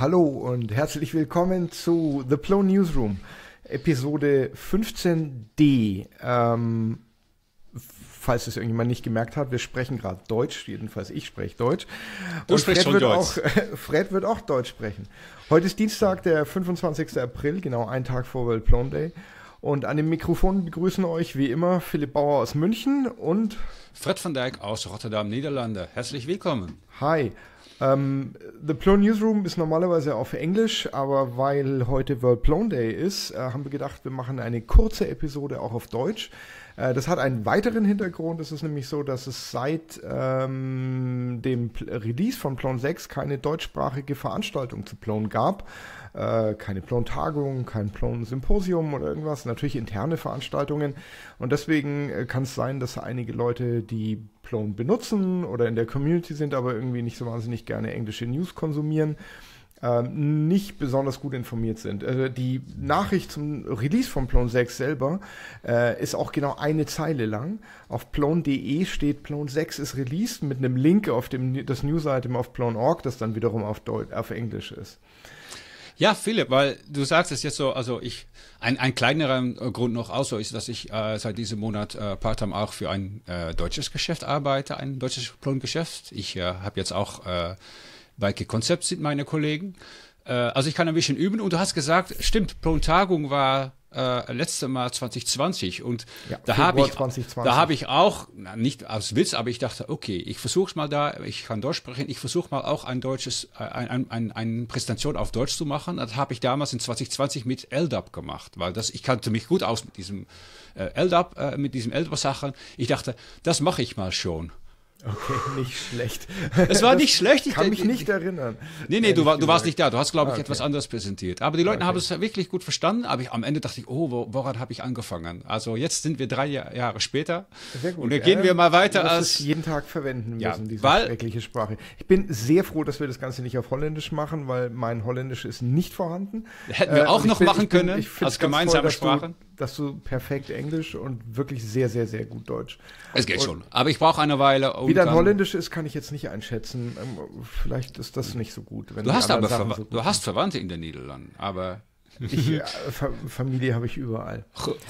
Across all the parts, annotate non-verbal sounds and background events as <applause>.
Hallo und herzlich willkommen zu The Plone Newsroom, Episode 15d. Ähm, falls es irgendjemand nicht gemerkt hat, wir sprechen gerade Deutsch, jedenfalls ich spreche Deutsch. Du und sprichst Fred schon wird Deutsch. Auch, <laughs> Fred wird auch Deutsch sprechen. Heute ist Dienstag, der 25. April, genau ein Tag vor World Plone Day. Und an dem Mikrofon begrüßen euch wie immer Philipp Bauer aus München und Fred van Dijk aus Rotterdam, Niederlande. Herzlich willkommen. Hi. Ähm, The Plone Newsroom ist normalerweise auf Englisch, aber weil heute World Plone Day ist, äh, haben wir gedacht, wir machen eine kurze Episode auch auf Deutsch. Äh, das hat einen weiteren Hintergrund. Es ist nämlich so, dass es seit ähm, dem Release von Plone 6 keine deutschsprachige Veranstaltung zu Plone gab. Äh, keine Plone-Tagung, kein Plone-Symposium oder irgendwas. Natürlich interne Veranstaltungen. Und deswegen äh, kann es sein, dass einige Leute, die Plone benutzen oder in der Community sind, aber irgendwie nicht so wahnsinnig gerne englische News konsumieren ähm, nicht besonders gut informiert sind. Also die Nachricht zum Release von Plone 6 selber äh, ist auch genau eine Zeile lang. Auf plone.de steht Plone 6 ist released mit einem Link auf dem das News-Item auf plone.org, das dann wiederum auf, Deutsch, auf Englisch ist. Ja, Philipp, weil du sagst es jetzt so, also ich, ein, ein kleinerer äh, Grund noch auch so ist, dass ich äh, seit diesem Monat äh, part-time auch für ein äh, deutsches Geschäft arbeite, ein deutsches Plone-Geschäft. Ich äh, habe jetzt auch äh, Bike Concepts sind meine Kollegen. Äh, also ich kann ein bisschen üben. Und du hast gesagt, stimmt, Prontagung war äh, letzte Mal 2020 und ja, da habe ich 2020. ich auch na, nicht als Witz, aber ich dachte, okay, ich versuche es mal da, ich kann Deutsch sprechen, ich versuche mal auch ein deutsches äh, ein, ein, ein, eine Präsentation auf Deutsch zu machen. Das habe ich damals in 2020 mit LDAP gemacht, weil das ich kannte mich gut aus mit diesem äh, LDAP äh, mit diesem LDAP Sachen. Ich dachte, das mache ich mal schon. Okay, <laughs> nicht schlecht. Es war das nicht schlecht. Ich kann mich nicht erinnern. Nee, nee, du, war, du warst nicht da. Du hast, glaube ich, ah, okay. etwas anderes präsentiert. Aber die Leute ah, okay. haben es wirklich gut verstanden. Aber ich, am Ende dachte ich, oh, wo, woran habe ich angefangen? Also jetzt sind wir drei Jahre später. Sehr gut. Und dann gehen wir mal weiter. Du als, jeden Tag verwenden müssen, ja, diese weil, schreckliche Sprache. Ich bin sehr froh, dass wir das Ganze nicht auf Holländisch machen, weil mein Holländisch ist nicht vorhanden. Hätten wir äh, auch also noch bin, machen können bin, als gemeinsame voll, Sprache. Du, dass du perfekt Englisch und wirklich sehr, sehr, sehr gut Deutsch. Es geht und schon. Aber ich brauche eine Weile. Um wie dein Holländisch ist, kann ich jetzt nicht einschätzen. Ähm, vielleicht ist das nicht so gut. du hast aber Verwa so du hast Verwandte in den Niederlanden, aber ich, <laughs> äh, Familie habe ich überall.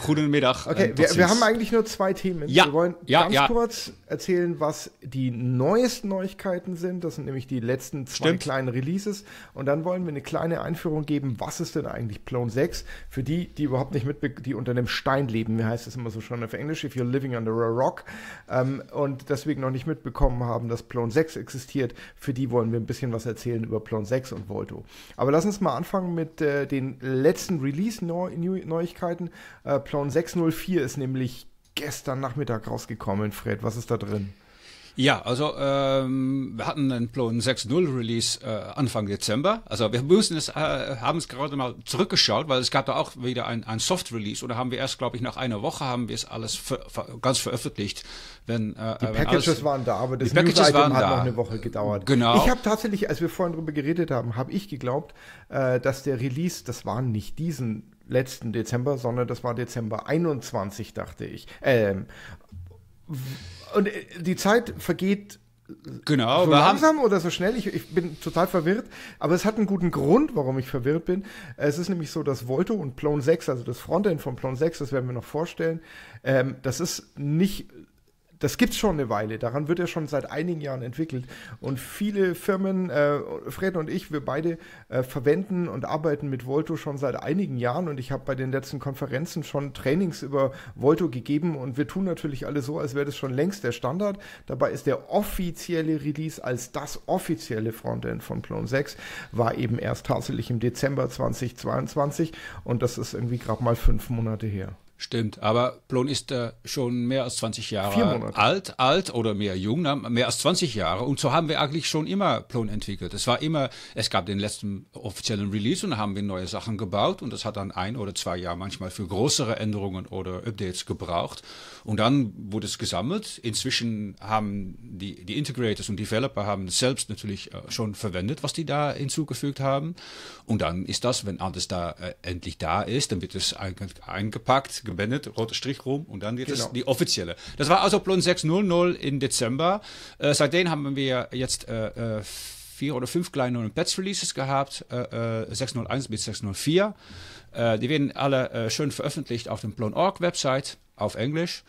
Guten Mittag. Okay, wir, wir, haben eigentlich nur zwei Themen. Ja, wir wollen ja, ganz ja. kurz erzählen, was die neuesten Neuigkeiten sind. Das sind nämlich die letzten zwei Stimmt. kleinen Releases. Und dann wollen wir eine kleine Einführung geben, was ist denn eigentlich Plone 6? Für die, die überhaupt nicht mit, die unter einem Stein leben, wie heißt es immer so schon auf Englisch, if you're living under a rock, ähm, und deswegen noch nicht mitbekommen haben, dass Plone 6 existiert, für die wollen wir ein bisschen was erzählen über Plone 6 und Volto. Aber lass uns mal anfangen mit äh, den letzten Release-Neuigkeiten. Äh, Plan 604 ist nämlich gestern Nachmittag rausgekommen, Fred. Was ist da drin? Ja, also ähm, wir hatten einen Plon 6.0 Release äh, Anfang Dezember. Also wir müssen es, äh, haben es gerade mal zurückgeschaut, weil es gab da auch wieder ein, ein Soft Release oder haben wir erst, glaube ich, nach einer Woche haben wir es alles ver ver ganz veröffentlicht. Wenn, äh, die Packages alles, waren da, aber das News Item hat da. noch eine Woche gedauert. Genau. Ich habe tatsächlich, als wir vorhin drüber geredet haben, habe ich geglaubt, äh, dass der Release, das war nicht diesen letzten Dezember, sondern das war Dezember 21, dachte ich. Ähm, und äh, die Zeit vergeht Genau, so langsam haben, oder so schnell. Ich, ich bin total verwirrt, aber es hat einen guten Grund, warum ich verwirrt bin. Es ist nämlich so, dass Volto und Plone 6, also das Frontend von Plone 6, das werden wir noch vorstellen, ähm, das ist nicht das gibt's schon eine Weile. Daran wird er schon seit einigen Jahren entwickelt. Und viele Firmen, äh, Fred und ich, wir beide äh, verwenden und arbeiten mit Volto schon seit einigen Jahren. Und ich habe bei den letzten Konferenzen schon Trainings über Volto gegeben. Und wir tun natürlich alle so, als wäre das schon längst der Standard. Dabei ist der offizielle Release als das offizielle Frontend von Clone 6 war eben erst tatsächlich im Dezember 2022. Und das ist irgendwie gerade mal fünf Monate her. Stimmt, aber Plon ist äh, schon mehr als 20 Jahre alt, alt oder mehr jung, mehr als 20 Jahre. Und so haben wir eigentlich schon immer Plon entwickelt. Es war immer, es gab den letzten offiziellen Release und da haben wir neue Sachen gebaut und das hat dann ein oder zwei Jahre manchmal für größere Änderungen oder Updates gebraucht. Und dann wurde es gesammelt. Inzwischen haben die, die Integrators und Developer haben selbst natürlich äh, schon verwendet, was die da hinzugefügt haben. Und dann ist das, wenn alles da äh, endlich da ist, dann wird es eingepackt gewendet, roter Strich rum und dann geht genau. es die offizielle. Das war also Plon 600 im Dezember. Äh, seitdem haben wir jetzt äh, äh vier oder fünf kleine Patch-Releases gehabt, äh, 601 äh, bis 604. Äh, die werden alle schön veröffentlicht auf dem Plon.org-Website auf Englisch.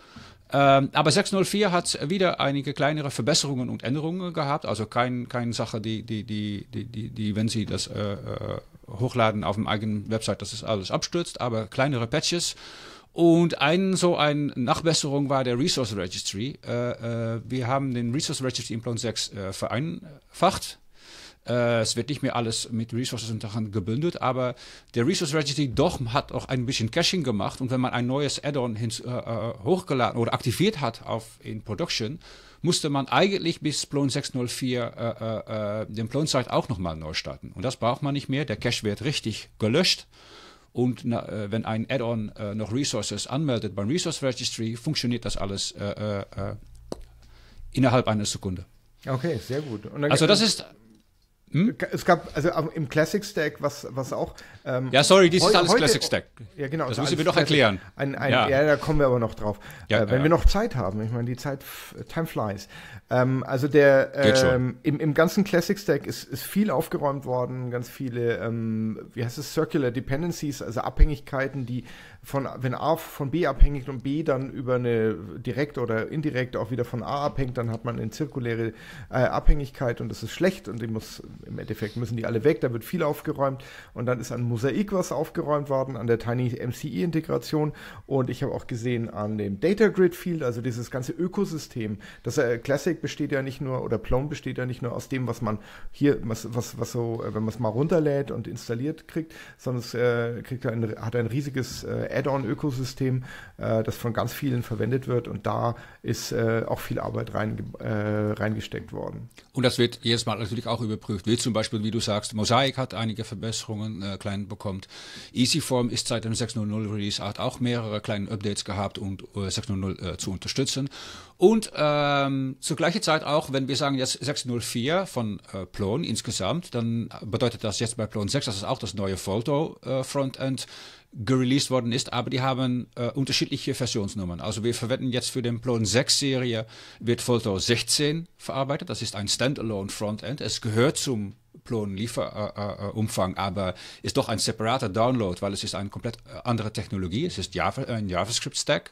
Ähm, aber 604 hat wieder einige kleinere Verbesserungen und Änderungen gehabt. Also keine kein Sache, die, die, die, die, die, die, wenn Sie das äh, hochladen auf dem eigenen Website, dass es alles abstürzt, aber kleinere Patches und ein, so eine Nachbesserung war der Resource Registry. Äh, äh, wir haben den Resource Registry in Plan 6 äh, vereinfacht. Äh, es wird nicht mehr alles mit Resources und Sachen gebündelt, aber der Resource Registry doch hat auch ein bisschen Caching gemacht. Und wenn man ein neues Add-on äh, äh, hochgeladen oder aktiviert hat auf, in Production, musste man eigentlich bis Plone 604 den Plone-Site auch nochmal neu starten. Und das braucht man nicht mehr. Der Cache wird richtig gelöscht. Und na, äh, wenn ein Add-on äh, noch Resources anmeldet beim Resource Registry, funktioniert das alles äh, innerhalb einer Sekunde. Okay, sehr gut. also das ist hm? Es gab also im Classic Stack, was, was auch. Ähm, ja, sorry, dies ist alles Classic Stack. Ja, genau. Das also müssen wir noch erklären. Ein, ein, ja. ja. da kommen wir aber noch drauf. Ja, äh, wenn ja. wir noch Zeit haben. Ich meine, die Zeit, time flies. Ähm, also der, ähm, im, im ganzen Classic Stack ist, ist viel aufgeräumt worden, ganz viele, ähm, wie heißt es, Circular Dependencies, also Abhängigkeiten, die von, wenn A von B abhängt und B dann über eine direkt oder indirekt auch wieder von A abhängt, dann hat man eine zirkuläre äh, Abhängigkeit und das ist schlecht und die muss, im Endeffekt müssen die alle weg, da wird viel aufgeräumt und dann ist ein Mosaik was aufgeräumt worden, an der Tiny MCE Integration und ich habe auch gesehen an dem Data Grid Field, also dieses ganze Ökosystem, das äh, Classic besteht ja nicht nur oder Plone besteht ja nicht nur aus dem, was man hier, was, was, was so, äh, wenn man es mal runterlädt und installiert kriegt, sondern es äh, kriegt ein, hat ein riesiges äh, Add-on-Ökosystem, äh, das von ganz vielen verwendet wird und da ist äh, auch viel Arbeit rein, äh, reingesteckt worden. Und das wird jedes Mal natürlich auch überprüft. Wie zum Beispiel, wie du sagst, Mosaic hat einige Verbesserungen äh, klein bekommt. EasyForm ist seit dem 6.0 Release hat auch mehrere kleine Updates gehabt, um äh, 6.0 äh, zu unterstützen. Und ähm, zur gleichen Zeit auch, wenn wir sagen jetzt 6.04 von äh, Plone insgesamt, dann bedeutet das jetzt bei Plon 6, das ist auch das neue Volto äh, Frontend gereleased worden ist, aber die haben äh, unterschiedliche Versionsnummern. Also wir verwenden jetzt für den Plone 6 Serie wird Volto 16 verarbeitet. Das ist ein Standalone Frontend. Es gehört zum Plone Lieferumfang, äh, äh, äh aber ist doch ein separater Download, weil es ist eine komplett äh, andere Technologie. Es ist Java, ein JavaScript Stack.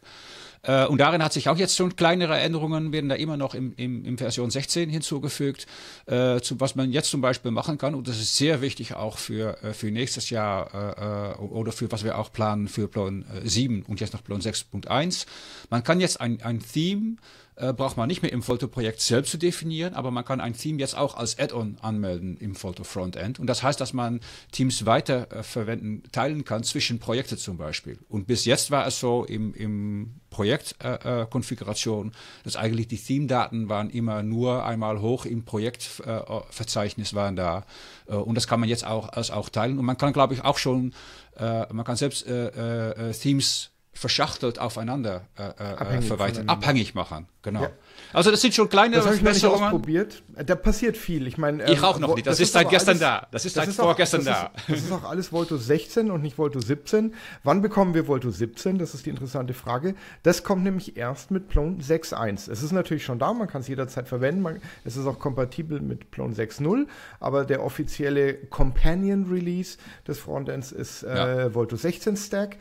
Äh, und darin hat sich auch jetzt schon kleinere Änderungen, werden da immer noch im, im, im Version 16 hinzugefügt, äh, zu, was man jetzt zum Beispiel machen kann. Und das ist sehr wichtig auch für, äh, für nächstes Jahr äh, äh, oder für was wir auch planen für Plan 7 und jetzt noch Plan 6.1. Man kann jetzt ein, ein Theme äh, braucht man nicht mehr im foto projekt selbst zu definieren, aber man kann ein Theme jetzt auch als Add-on anmelden im foto Frontend. Und das heißt, dass man Teams weiter äh, verwenden, teilen kann zwischen Projekte zum Beispiel. Und bis jetzt war es so im, im Projektkonfiguration, äh, dass eigentlich die Theme-Daten waren immer nur einmal hoch im Projektverzeichnis waren da. Äh, und das kann man jetzt auch, als auch teilen. Und man kann, glaube ich, auch schon, äh, man kann selbst äh, äh, Themes verschachtelt aufeinander äh, äh, äh abhängig verweiten, abhängig machen. Genau. Ja. Also das sind schon kleine das ich noch nicht ausprobiert. Da passiert viel. Ich meine, ähm, ich auch ähm, noch nicht. Das, das ist seit gestern alles, da. Das ist seit vorgestern da. das ist auch alles Volto 16 und nicht Volto 17. Wann bekommen wir Volto 17? Das ist die interessante Frage. Das kommt nämlich erst mit Plone 6.1. Es ist natürlich schon da. Man kann es jederzeit verwenden. Man, es ist auch kompatibel mit Plone 6.0. Aber der offizielle Companion Release des Frontends ist äh, ja. Volto 16 Stack.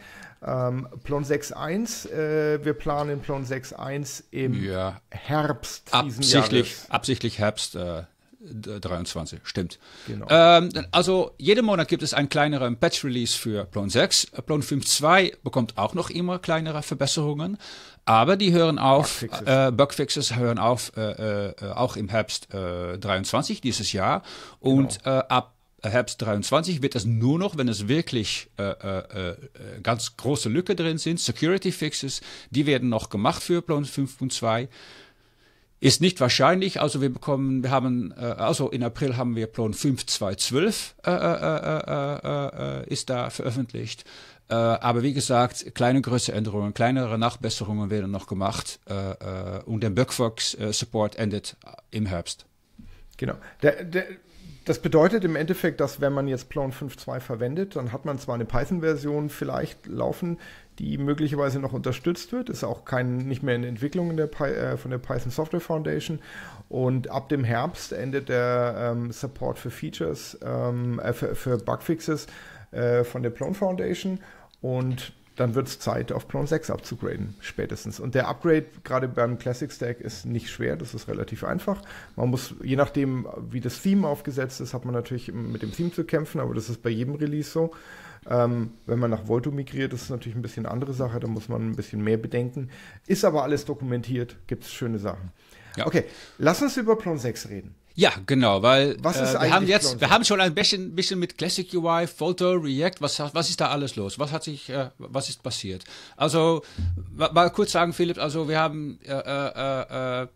Ähm, Plon 6.1, äh, wir planen Plon 6.1 im ja. Herbst absichtlich, absichtlich Herbst äh, 23, stimmt. Genau. Ähm, also jeden Monat gibt es einen kleineren Patch-Release für Plon 6. Plon 5.2 bekommt auch noch immer kleinere Verbesserungen, aber die hören auf, Bugfixes, äh, Bugfixes hören auf äh, äh, äh, auch im Herbst 23 dieses Jahr und genau. ab äh, Herbst 23 wird es nur noch, wenn es wirklich äh äh, äh, äh, ganz große Lücke drin sind, Security Fixes, die werden noch gemacht für Plan 5.2. Ist nicht wahrscheinlich, also wir bekommen, wir haben, äh, also in April haben wir Plan 5212 äh, äh, äh, ist da veröffentlicht. aber wie gesagt, kleine Größeänderungen, kleinere Nachbesserungen werden noch gemacht und der Bugfox Support endet im Herbst. Genau. Der, der das bedeutet im Endeffekt, dass wenn man jetzt Plone 5.2 verwendet, dann hat man zwar eine Python-Version vielleicht laufen, die möglicherweise noch unterstützt wird, ist auch kein, nicht mehr in Entwicklung in der äh, von der Python Software Foundation und ab dem Herbst endet der ähm, Support für Features, ähm, äh, für, für Bugfixes äh, von der Plone Foundation und dann wird es Zeit, auf Clone 6 abzugraden, spätestens. Und der Upgrade, gerade beim Classic Stack, ist nicht schwer, das ist relativ einfach. Man muss, je nachdem, wie das Theme aufgesetzt ist, hat man natürlich mit dem Theme zu kämpfen, aber das ist bei jedem Release so. Ähm, wenn man nach Volto migriert, ist es natürlich ein bisschen andere Sache, da muss man ein bisschen mehr bedenken. Ist aber alles dokumentiert, gibt es schöne Sachen. Ja. Okay, lass uns über Plon 6 reden. Ja, genau, weil äh, wir haben jetzt, wir haben schon ein bisschen, bisschen mit Classic UI, Photo, React, was, was ist da alles los? Was hat sich, äh, was ist passiert? Also, mal kurz sagen, Philipp, also wir haben, äh äh, äh, äh,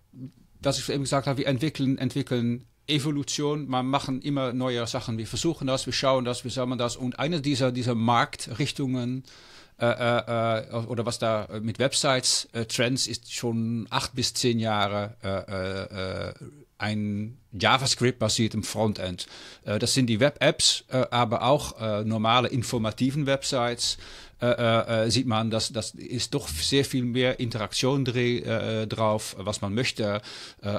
dass ich eben gesagt habe, wir entwickeln, entwickeln Evolution, wir machen immer neue Sachen, wir versuchen das, wir schauen das, wir sammeln das und eine dieser, dieser Marktrichtungen äh, äh, äh, oder was da mit Websites äh, Trends ist schon acht bis zehn Jahre ein JavaScript-basiertem Frontend. Äh, das sind die Web-Apps, äh, aber auch äh, normale informativen Websites. sieht man, dass das ist doch sehr viel mehr Interaktion drauf, was man möchte.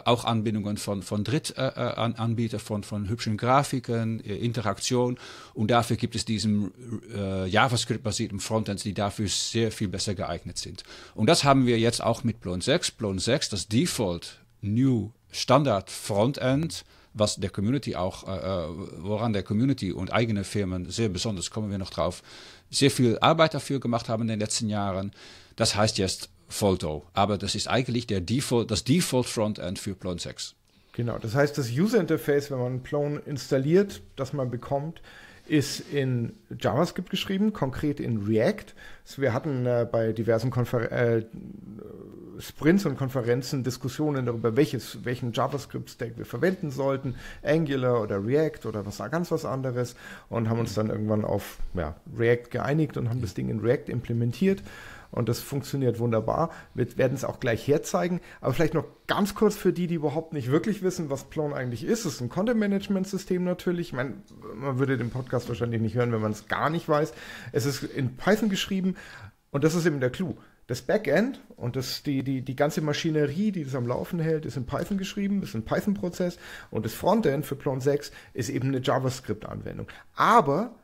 auch Anbindungen von, von Drittanbietern, von, von hübschen Grafiken, Interaktion. Und dafür gibt es diesen JavaScript-basierten Frontends, die dafür sehr viel besser geeignet sind. Und das haben wir jetzt auch mit Plone 6. Plone 6, das Default New Standard-Frontend, was der Community auch, äh, äh, woran der Community und eigene Firmen sehr besonders, kommen wir noch drauf, sehr viel Arbeit dafür gemacht haben in den letzten Jahren. Das heißt jetzt Volto, aber das ist eigentlich der Default, das Default-Frontend für Plone 6. Genau, das heißt, das User-Interface, wenn man Plone installiert, das man bekommt, ist in JavaScript geschrieben, konkret in React. Also wir hatten äh, bei diversen Konferenzen. äh, Sprints und Konferenzen Diskussionen darüber, welches, welchen JavaScript-Stack wir verwenden sollten, Angular oder React oder was ganz was anderes und haben uns dann irgendwann auf ja, React geeinigt und haben das Ding in React implementiert und das funktioniert wunderbar. Wir werden es auch gleich herzeigen. Aber vielleicht noch ganz kurz für die, die überhaupt nicht wirklich wissen, was Plone eigentlich ist. Es ist ein Content-Management-System natürlich. Ich meine, man würde den Podcast wahrscheinlich nicht hören, wenn man es gar nicht weiß. Es ist in Python geschrieben und das ist eben der Clou das Backend und das, die, die, die ganze Maschinerie, die das am Laufen hält, ist in Python geschrieben, ist ein Python-Prozess und das Frontend für Plon 6 ist eben eine JavaScript-Anwendung. Aber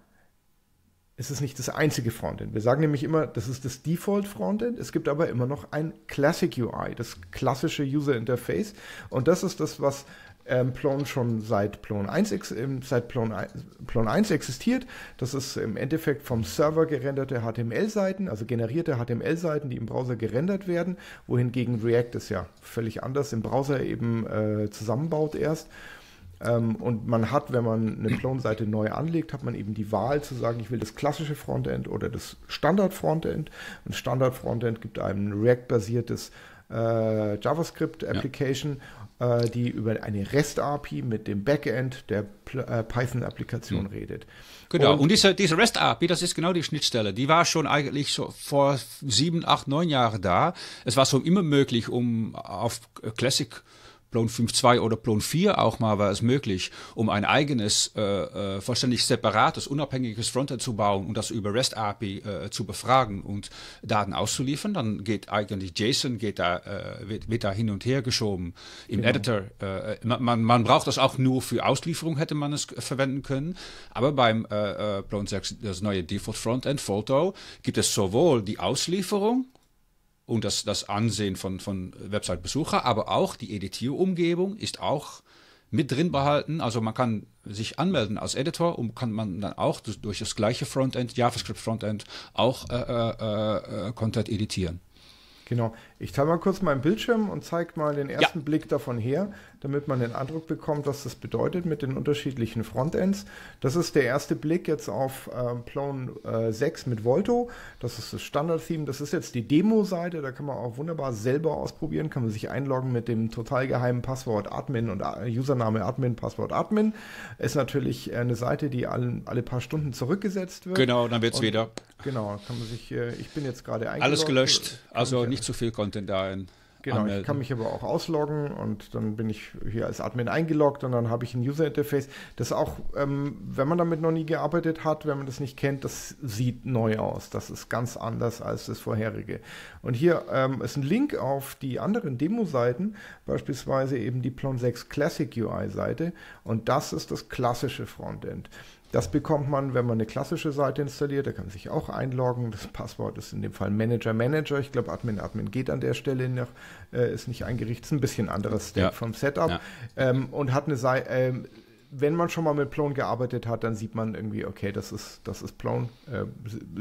es ist nicht das einzige Frontend. Wir sagen nämlich immer, das ist das Default-Frontend. Es gibt aber immer noch ein Classic UI, das klassische User Interface. Und das ist das, was ähm, Plone schon seit Plone 1, ähm, seit Plone, Plone 1 existiert. Das ist im Endeffekt vom Server gerenderte HTML-Seiten, also generierte HTML-Seiten, die im Browser gerendert werden, wohingegen React ist ja völlig anders im Browser eben äh, zusammenbaut erst. Ähm, und man hat, wenn man eine Clone-Seite neu anlegt, hat man eben die Wahl zu sagen, ich will das klassische Frontend oder das Standard-Frontend. Und Standard-Frontend gibt einem React-basiertes äh, JavaScript-Application. Ja. Äh, die über eine REST-API mit dem Backend der äh, Python-Applikation mhm. redet. Genau, und, und diese, diese REST-API, das ist genau die Schnittstelle. Die war schon eigentlich so vor sieben, acht, neun Jahren da. Es war schon immer möglich, um auf Classic Plone 5.2 oder Plone 4 auch mal war es möglich, um ein eigenes, äh, äh, vollständig separates, unabhängiges Frontend zu bauen und das über REST API äh, zu befragen und Daten auszuliefern, dann geht eigentlich JSON geht da, äh, wird, wird, da hin und her geschoben im genau. Editor. Äh, man, man braucht das auch nur für Auslieferung, hätte man es verwenden können. Aber beim äh, äh Plone 6, das neue Default Frontend Photo, gibt es sowohl die Auslieferung und das, das Ansehen von, von Website-Besucher, aber auch die Editierumgebung ist auch mit drin behalten. Also man kann sich anmelden als Editor und kann man dann auch durch das gleiche Frontend, JavaScript-Frontend, auch äh, äh, äh, Content editieren. Genau. Ich teile mal kurz meinen Bildschirm und zeige mal den ersten ja. Blick davon her, damit man den Eindruck bekommt, was das bedeutet mit den unterschiedlichen Frontends. Das ist der erste Blick jetzt auf ähm, Plone äh, 6 mit Volto. Das ist das Standard-Theme. Das ist jetzt die Demo-Seite. Da kann man auch wunderbar selber ausprobieren. Kann man sich einloggen mit dem total geheimen Passwort Admin und äh, Username Admin, Passwort Admin. Ist natürlich äh, eine Seite, die alle, alle paar Stunden zurückgesetzt wird. Genau, dann wird es wieder. Genau, kann man sich, äh, ich bin jetzt gerade eingeloggt. Alles gelöscht, also nicht zu so viel Kontrolle. Content da ein. Genau, anmelden. ich kann mich aber auch ausloggen und dann bin ich hier als Admin eingeloggt und dann habe ich ein User Interface, das auch, ähm, wenn man damit noch nie gearbeitet hat, wenn man das nicht kennt, das sieht neu aus. Das ist ganz anders als das vorherige. Und hier ähm, ist ein Link auf die anderen Demo-Seiten, beispielsweise eben die Plon 6 Classic UI-Seite und das ist das klassische Frontend. Das bekommt man, wenn man eine klassische Seite installiert. Da kann man sich auch einloggen. Das Passwort ist in dem Fall Manager Manager. Ich glaube, Admin Admin geht an der Stelle noch, äh, ist nicht eingerichtet. Ist ein bisschen anderes Step ja. vom Setup ja. ähm, und hat eine Seite. Ähm, wenn man schon mal mit Plone gearbeitet hat, dann sieht man irgendwie, okay, das ist, das ist Plone. Äh,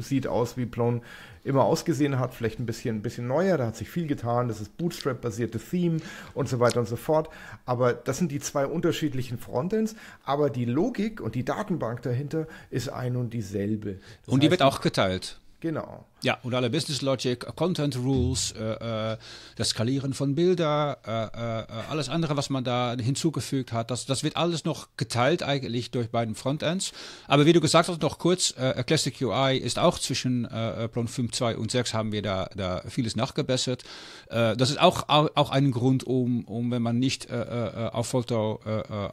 sieht aus, wie Plone immer ausgesehen hat, vielleicht ein bisschen, ein bisschen neuer, da hat sich viel getan, das ist Bootstrap-basierte Theme und so weiter und so fort. Aber das sind die zwei unterschiedlichen Frontends, aber die Logik und die Datenbank dahinter ist ein und dieselbe. Das und die heißt, wird auch geteilt. Genau. Ja, und alle Business Logic, Content Rules, äh, äh das Skalieren von Bilder, äh, äh, alles andere, was man da hinzugefügt hat, das, das wird alles noch geteilt eigentlich durch beiden Frontends. Aber wie du gesagt hast, noch kurz, äh, Classic UI ist auch zwischen äh, äh Plan 5.2 und 6 haben wir da, da vieles nachgebessert. das ist auch, auch ein Grund, um, um wenn man nicht auf Volto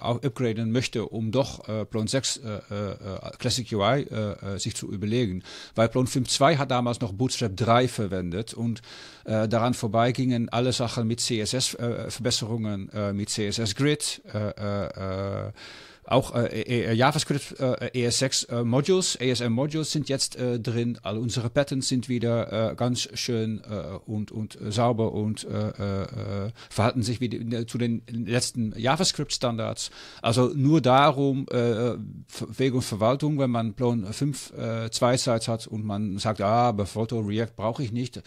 upgraden möchte, um doch Plon 6 Classic UI sich zu überlegen. Weil Plon 5.2 2 hat damals noch Bootstrap 3 verwendet und äh, daran vorbei gingen alle Sachen mit CSS-Verbesserungen, äh, äh, mit CSS Grid, Äh, äh, äh auch äh, e- e- e- JavaScript äh, ES6-Modules, äh, ASM-Modules sind jetzt äh, drin. All unsere Patterns sind wieder ganz schön und, und sauber und verhalten sich wieder ne, zu den letzten JavaScript-Standards. Also nur darum, Wege und Verwaltung, wenn man Plone 5 äh, Zwei-Sites hat und man sagt, ah, aber Photo React brauche ich nicht,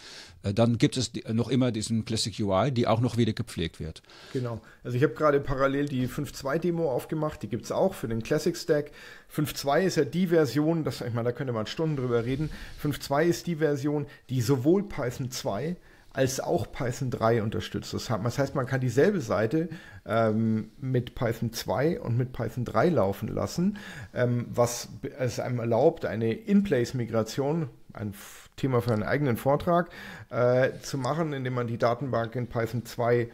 dann gibt es noch immer diesen Classic UI, die auch noch wieder gepflegt wird. Genau. Also ich habe gerade parallel die 5.2-Demo aufgemacht, die gibt es es auch für den Classic Stack. 5.2 ist ja die Version, das, ich meine, da könnte man Stunden drüber reden. 5.2 ist die Version, die sowohl Python 2 als auch Python 3 unterstützt. Das heißt, man kann dieselbe Seite ähm, mit Python 2 und mit Python 3 laufen lassen, ähm, was es einem erlaubt, eine In-Place-Migration, ein Thema für einen eigenen Vortrag, äh, zu machen, indem man die Datenbank in Python 2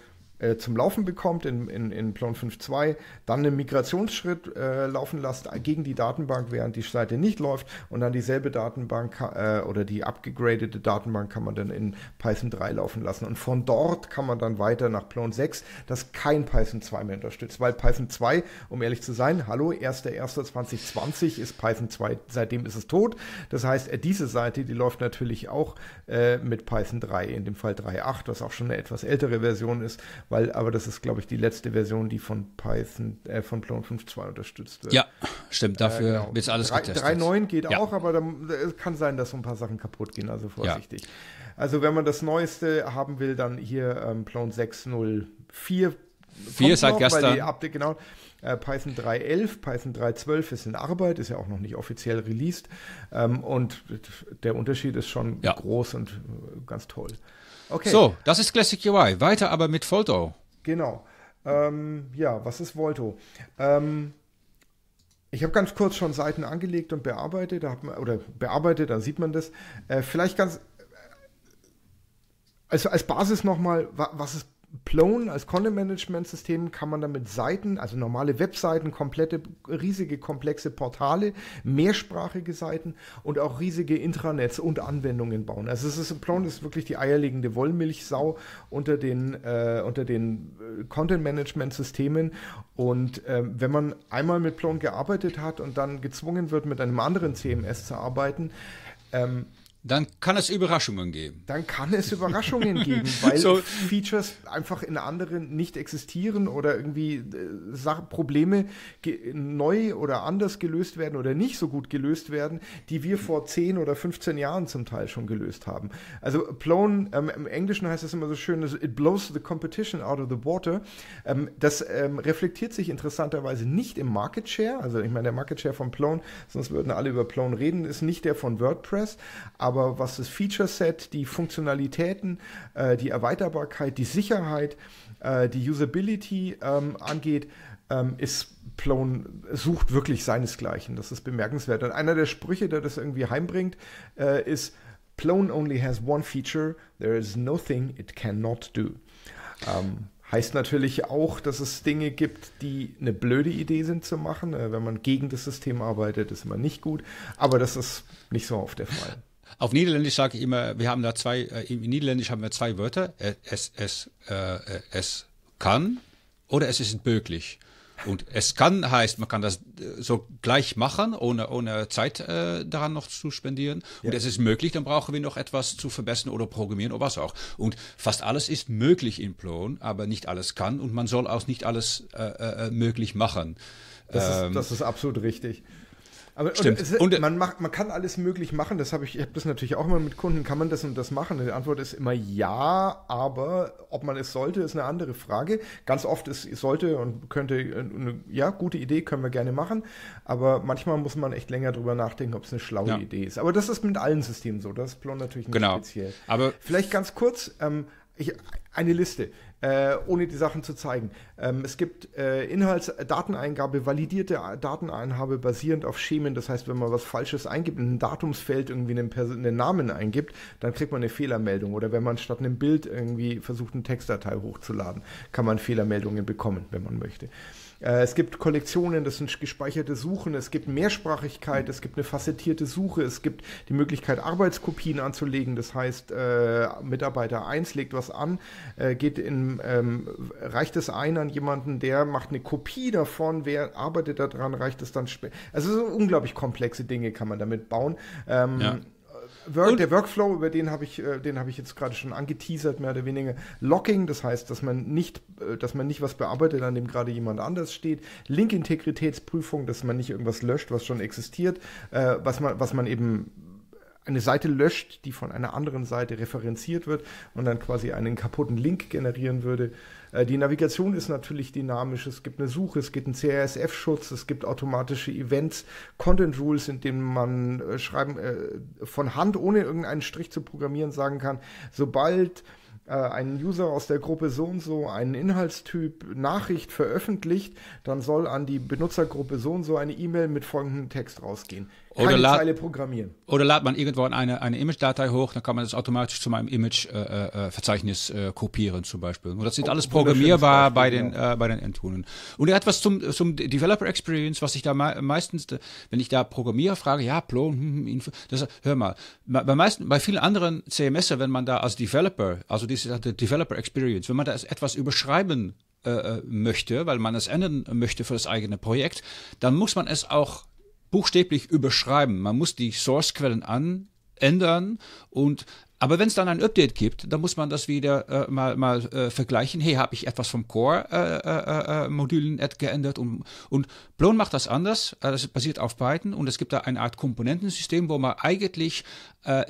äh, zum Laufen bekommt in, in, in Plon 5.2, dann einen Migrationsschritt äh, laufen lasst gegen die Datenbank, während die Seite nicht läuft und dann dieselbe Datenbank äh, oder die abgegradete Datenbank kann man dann in Python 3 laufen lassen. Und von dort kann man dann weiter nach Plon 6, das kein Python 2 mehr unterstützt, weil Python 2, um ehrlich zu sein, hallo, 1.1.2020 ist Python 2, seitdem ist es tot. Das heißt, äh, diese Seite, die läuft natürlich auch äh, mit Python 3, in dem Fall 3.8, was auch schon eine etwas ältere Version ist, weil, aber das ist, glaube ich, die letzte Version, die von Python, äh, von Plone 5.2 unterstützt wird. Ja, stimmt, dafür äh, genau. wird alles getestet. 3.9 geht ja. auch, aber dann, äh, kann sein, dass so ein paar Sachen kaputt gehen, also vorsichtig. Ja. Also wenn man das Neueste haben will, dann hier ähm, Plone 6.04 4 seit noch, gestern. Update, genau. Äh, Python 3.11, Python 3.12 ist in Arbeit, ist ja auch noch nicht offiziell released. Ähm, und der Unterschied ist schon ja. groß und äh, ganz toll. Okay. So, das ist Classic UI. Weiter aber mit Volto. Genau. Ähm, ja, was ist Volto? Ähm, ich habe ganz kurz schon Seiten angelegt und bearbeitet, man, oder bearbeitet, da sieht man das. Äh, vielleicht ganz, äh, also als Basis nochmal, was ist Plone als Content-Management-System kann man damit Seiten, also normale Webseiten, komplette, riesige, komplexe Portale, mehrsprachige Seiten und auch riesige Intranets und Anwendungen bauen. Also es ist, Plone ist wirklich die eierlegende Wollmilchsau unter den, äh, unter den äh, Content-Management-Systemen. Und äh, wenn man einmal mit Plone gearbeitet hat und dann gezwungen wird, mit einem anderen CMS zu arbeiten, ähm, dann kann es Überraschungen geben. Dann kann es Überraschungen <laughs> geben, weil so. Features einfach in anderen nicht existieren oder irgendwie äh, Probleme neu oder anders gelöst werden oder nicht so gut gelöst werden, die wir vor 10 oder 15 Jahren zum Teil schon gelöst haben. Also blown, ähm, im Englischen heißt es immer so schön, it blows the competition out of the water. Ähm, das ähm, reflektiert sich interessanterweise nicht im Market Share. Also ich meine, der Market Share von Plone, sonst würden alle über Plone reden, ist nicht der von WordPress. Aber aber was das Feature Set, die Funktionalitäten, äh, die Erweiterbarkeit, die Sicherheit, äh, die Usability ähm, angeht, ähm, ist Plone sucht wirklich seinesgleichen. Das ist bemerkenswert. Und einer der Sprüche, der das irgendwie heimbringt, äh, ist Plone only has one feature. There is nothing it cannot do. Ähm, heißt natürlich auch, dass es Dinge gibt, die eine blöde Idee sind zu machen. Äh, wenn man gegen das System arbeitet, ist man nicht gut. Aber das ist nicht so oft der Fall. Auf Niederländisch sage ich immer, wir haben da zwei, äh, im Niederländisch haben wir zwei Wörter. Äh, es, es, äh, es kann oder es ist möglich. Und es kann heißt, man kann das äh, so gleich machen, ohne, ohne Zeit äh, daran noch zu spendieren. Ja. Und es ist möglich, dann brauchen wir noch etwas zu verbessern oder programmieren oder was auch. Und fast alles ist möglich in Plon, aber nicht alles kann und man soll auch nicht alles äh, äh, äh möglich machen. Das, ähm, ist, das ist absolut richtig. Aber Stimmt. Und, und, äh, man, macht, man kann alles möglich machen. Das habe ich, ich habe das natürlich auch immer mit Kunden. Kann man das und das machen? Die Antwort ist immer ja, aber ob man es sollte, ist eine andere Frage. Ganz oft ist sollte und könnte äh, eine ja gute Idee können wir gerne machen, aber manchmal muss man echt länger drüber nachdenken, ob es eine schlaue ja. Idee ist. Aber das ist mit allen Systemen so. Das ist Plon natürlich nicht genau. speziell. Aber vielleicht ganz kurz. Ähm, ich, eine Liste äh, ohne die Sachen zu zeigen. Ähm, es gibt äh, Inhaltsdateneingabe, validierte Dateneingabe basierend auf Schemen. Das heißt, wenn man was Falsches eingibt, in ein Datumsfeld irgendwie einen, einen, Namen eingibt, dann kriegt man eine Fehlermeldung. Oder wenn man statt einem Bild irgendwie versucht, eine Textdatei hochzuladen, kann man Fehlermeldungen bekommen, wenn man möchte. Äh, es gibt Kollektionen, das sind gespeicherte Suchen, es gibt Mehrsprachigkeit, es gibt eine facettierte Suche, es gibt die Möglichkeit, Arbeitskopien anzulegen. Das heißt, äh, Mitarbeiter 1 legt was an, äh, geht in, ähm, reicht es ein an jemanden, der macht eine Kopie davon, wer arbeitet daran, reicht es dann später. Also so unglaublich komplexe Dinge kann man damit bauen. Ähm, ja. Work, der Workflow, über den habe ich, äh, den habe ich jetzt gerade schon angeteasert, mehr oder weniger. Locking, das heißt, dass man nicht, äh, dass man nicht was bearbeitet, an dem gerade jemand anders steht. Link-Integritätsprüfung, dass man nicht irgendwas löscht, was schon existiert, äh, was man, was man eben eine Seite löscht, die von einer anderen Seite referenziert wird und dann quasi einen kaputten Link generieren würde. Äh, die Navigation ist natürlich dynamisch. Es gibt eine Suche, es gibt einen CRSF-Schutz, es gibt automatische Events, Content Rules, in denen man äh, schreiben, äh, von Hand ohne irgendeinen Strich zu programmieren sagen kann, sobald äh, ein User aus der Gruppe so und so einen Inhaltstyp Nachricht veröffentlicht, dann soll an die Benutzergruppe so und so eine E-Mail mit folgendem Text rausgehen. Keine oder lad, Zeile programmieren. Oder lad man irgendwann eine, eine Image-Datei hoch, dann kann man das automatisch zu meinem Image-Verzeichnis äh, äh, äh, äh, kopieren zum Beispiel. Und das sind alles programmierbar bei den, ja. äh, bei den Endtunen. Und etwas zum, zum Developer Experience, was ich da meistens, wenn ich da programmiere, frage, ja, Plon, hm, hm, hm, Info, das, hör mal, bei, meisten, bei vielen anderen CMS, wenn man da als Developer, also diese Developer Experience, wenn man da etwas überschreiben äh, möchte, weil man es ändern möchte für das eigene Projekt, dann muss man es auch buchstäblich überschreiben. Man muss die Source-Quellen ändern und aber wenn es dann ein Update gibt, dann muss man das wieder äh, mal, mal äh, vergleichen. Hey, habe ich etwas vom Core-Modulen äh, äh, äh geändert? Und, und Plone macht das anders. Äh, das basiert auf Python und es gibt da eine Art Komponentensystem, wo man eigentlich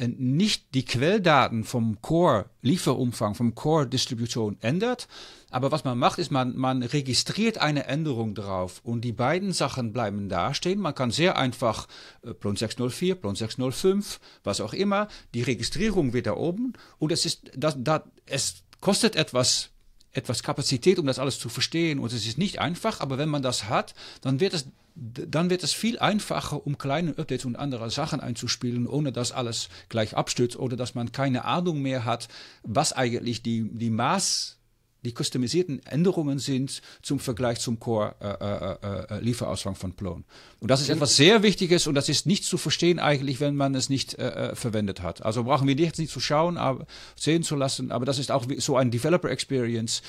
nicht die Quelldaten vom Core Lieferumfang vom Core-Distribution ändert. Aber was man macht, ist, man, man registriert eine Änderung drauf und die beiden Sachen bleiben dastehen. Man kann sehr einfach äh, Plon 604, Plon 605, was auch immer, die Registrierung wird da oben und es ist, das, das, es kostet etwas etwas Kapazität, um das alles zu verstehen. Und es ist nicht einfach, aber wenn man das hat, dann wird es dann wird es viel einfacher, um kleine Updates und andere Sachen einzuspielen, ohne dass alles gleich abstürzt oder dass man keine Ahnung mehr hat, was eigentlich die, die Maß die customisierten Änderungen sind zum Vergleich zum Core-Lieferausfang äh, äh, äh, äh von Plone. Und das ist etwas sehr Wichtiges und das ist nicht zu verstehen eigentlich, wenn man es nicht äh, äh, verwendet hat. Also brauchen wir jetzt nicht zu schauen, aber sehen zu lassen, aber das ist auch so ein Developer-Experience,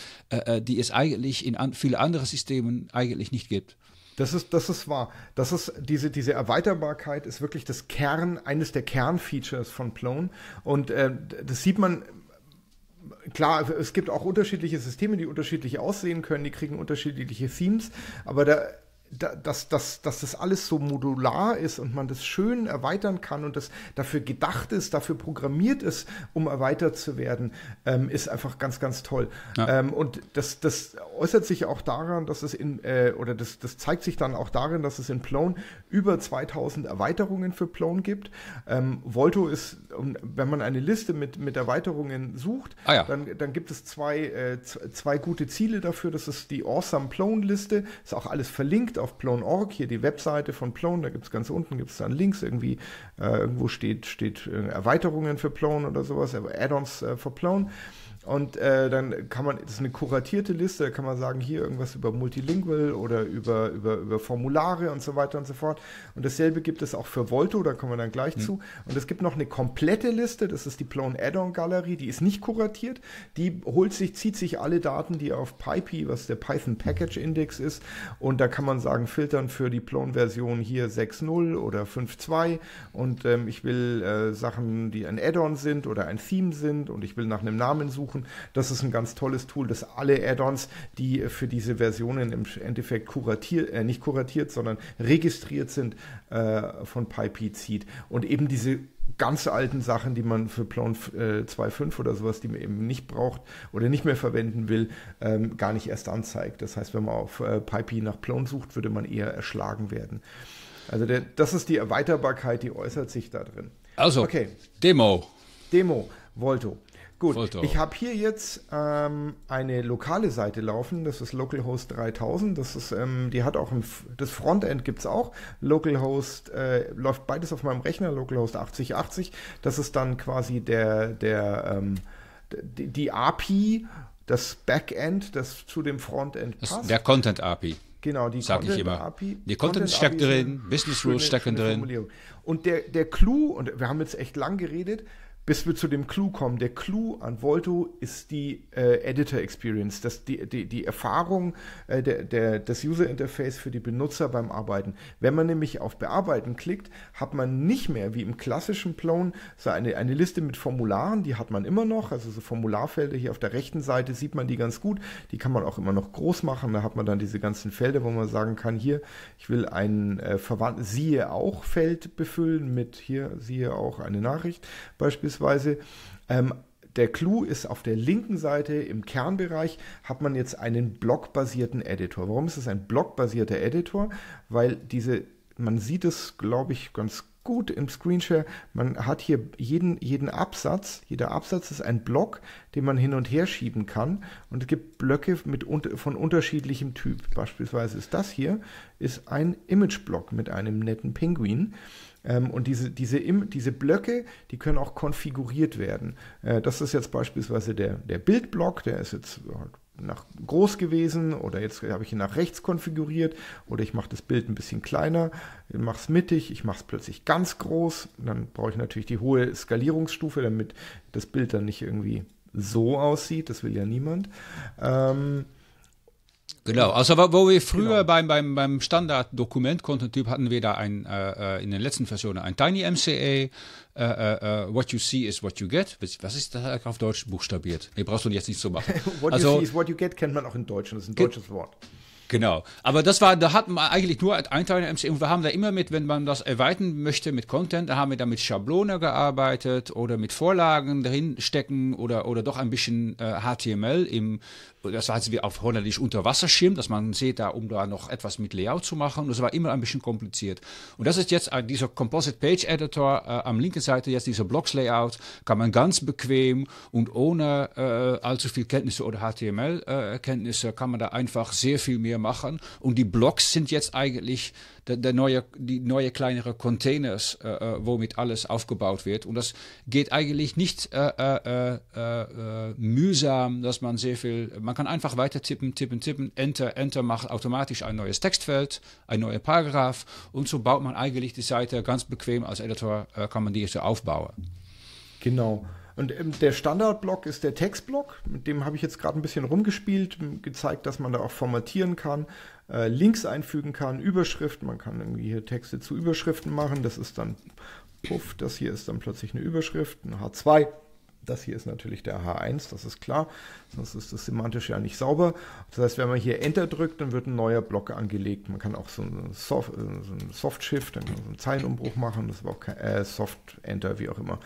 die es eigentlich in an, viele andere Systemen eigentlich nicht gibt. Das ist, das ist wahr. Das ist, diese, diese Erweiterbarkeit ist wirklich das Kern, eines der Kernfeatures von Plone. Und äh, das sieht man klar, es gibt auch unterschiedliche Systeme, die unterschiedlich aussehen können, die kriegen unterschiedliche Themes, aber da dass, dass, dass das alles so modular ist und man das schön erweitern kann und das dafür gedacht ist, dafür programmiert ist, um erweitert zu werden, ähm, ist einfach ganz, ganz toll. Ja. Ähm, und das, das äußert sich auch daran, dass es in, äh, oder das, das zeigt sich dann auch darin, dass es in Plone über 2000 Erweiterungen für Plone gibt. Ähm, Volto ist, wenn man eine Liste mit, mit Erweiterungen sucht, ah, ja. dann, dann gibt es zwei, äh, zwei gute Ziele dafür. Das ist die Awesome Plone Liste, ist auch alles verlinkt verlinkt auf Plone.org, hier die Webseite von Plone, da gibt es ganz unten, gibt es dann Links irgendwie, äh, irgendwo steht, steht äh, Erweiterungen für Plone oder sowas, Add-ons äh, für Plone. Und äh, dann kann man, das ist eine kuratierte Liste, da kann man sagen, hier irgendwas über Multilingual oder über, über, über Formulare und so weiter und so fort. Und dasselbe gibt es auch für Volto, da kommen wir dann gleich mhm. zu. Und es gibt noch eine komplette Liste, das ist die Plone Add-on Galerie, die ist nicht kuratiert, die holt sich, zieht sich alle Daten, die auf PyPy, was der Python Package Index ist, und da kann man sagen, filtern für die Plone-Version hier 6.0 oder 5.2 und ähm, ich will äh, Sachen, die ein Add-on sind oder ein Theme sind und ich will nach einem Namen suchen suchen. Das ist ein ganz tolles Tool, das alle Add-ons, die äh, für diese Versionen im Endeffekt kuratiert, äh, nicht kuratiert, sondern registriert sind, äh, von PyPy zieht. Und eben diese ganz alten Sachen, die man für Plon äh, 2.5 oder sowas, die man eben nicht braucht oder nicht mehr verwenden will, ähm, gar nicht erst anzeigt. Das heißt, wenn man auf äh, PyPI nach Plon sucht, würde man eher erschlagen werden. Also der, das ist die Erweiterbarkeit, die äußert sich da drin. Also, okay. Demo. Demo, Volto. Gut, ich habe hier jetzt ähm, eine lokale Seite laufen, das ist localhost 3000, das ist, ähm, die hat auch ein, das Frontend gibt es auch, localhost, äh, läuft beides auf meinem Rechner, localhost 8080, das ist dann quasi der, der, ähm, die, die, API, das Backend, das zu dem Frontend passt. Das, ist der Content API. Genau, die Sag Content ich immer. API. Die Content, Content stecken drin, Business Rules stecken drin. Und der, der Clou, und wir haben jetzt echt lang geredet, bis wir zu dem Clou kommen. Der Clou an Volto ist die äh, Editor Experience, das, die, die, die Erfahrung äh, der, der, des User Interface für die Benutzer beim Arbeiten. Wenn man nämlich auf Bearbeiten klickt, hat man nicht mehr wie im klassischen Plone so eine, eine Liste mit Formularen, die hat man immer noch, also so Formularfelder hier auf der rechten Seite sieht man die ganz gut, die kann man auch immer noch groß machen, da hat man dann diese ganzen Felder, wo man sagen kann, hier, ich will ein äh, verwandten siehe auch Feld befüllen mit hier siehe auch eine Nachricht beispielsweise beispielsweise. Ähm, der Clou ist auf der linken Seite im Kernbereich hat man jetzt einen blockbasierten Editor. Warum ist es ein blockbasierter Editor? Weil diese, man sieht es, glaube ich, ganz gut im Screenshare. Man hat hier jeden, jeden Absatz. Jeder Absatz ist ein Block, den man hin und her schieben kann. Und es gibt Blöcke mit, von unterschiedlichem Typ. Beispielsweise ist das hier ist ein Image-Block mit einem netten Pinguin. Ähm, und diese, diese, Im diese Blöcke, die können auch konfiguriert werden. Äh, das ist jetzt beispielsweise der, der Bildblock, der ist jetzt halt nach groß gewesen oder jetzt habe ich ihn nach rechts konfiguriert oder ich mache das Bild ein bisschen kleiner, mache es mittig, ich mache es plötzlich ganz groß. Dann brauche ich natürlich die hohe Skalierungsstufe, damit das Bild dann nicht irgendwie so aussieht. Das will ja niemand. Ähm, Genau, also wo wir früher genau. beim, beim, beim Standard-Dokument-Content-Typ hatten wir da ein, äh, äh, in den letzten Versionen ein Tiny MCA, äh, äh, äh, What you see is what you get. Was ist das auf Deutsch buchstabiert? Nee, brauchst du jetzt nicht so machen. <laughs> what also, you see is what you get kennt man auch in Deutsch das ist ein deutsches Wort. Genau. Aber das war, da hatten wir eigentlich nur ein Teil der MC und wir haben da immer mit, wenn man das erweitern möchte mit Content, da haben wir da mit Schablone gearbeitet oder mit Vorlagen drin stecken oder, oder doch ein bisschen äh, HTML im, das heißt wie auf Holländisch Unterwasserschirm, dass man sieht da, um da noch etwas mit Layout zu machen. Das war immer ein bisschen kompliziert. Und das ist jetzt äh, dieser Composite Page Editor äh, am linken Seite, jetzt dieser Blocks Layout, kann man ganz bequem und ohne äh, allzu viel Kenntnisse oder HTML-Kenntnisse äh, kann man da einfach sehr viel mehr wir machen. Und die Blocks sind jetzt eigentlich der, der neue, die neue kleinere Containers, äh, äh womit alles aufgebaut wird. Und das geht eigentlich nicht äh äh, äh, äh, mühsam, dass man sehr viel, man kann einfach weiter tippen, tippen, tippen, Enter, Enter macht automatisch ein neues Textfeld, ein neuer Paragraph. Und so baut man eigentlich die Seite ganz bequem als Editor, kann man die so aufbauen. Genau. Und ähm, der Standardblock ist der Textblock, mit dem habe ich jetzt gerade ein bisschen rumgespielt, gezeigt, dass man da auch formatieren kann, äh, Links einfügen kann, Überschriften, man kann irgendwie hier Texte zu Überschriften machen, das ist dann, puff, das hier ist dann plötzlich eine Überschrift, ein H2, das hier ist natürlich der H1, das ist klar, sonst ist das semantisch ja nicht sauber. Das heißt, wenn man hier Enter drückt, dann wird ein neuer Block angelegt. Man kann auch so einen Soft, äh, so einen Soft Shift, dann kann man so einen Zeilenumbruch machen, das ist aber auch kein äh, Soft Enter, wie auch immer,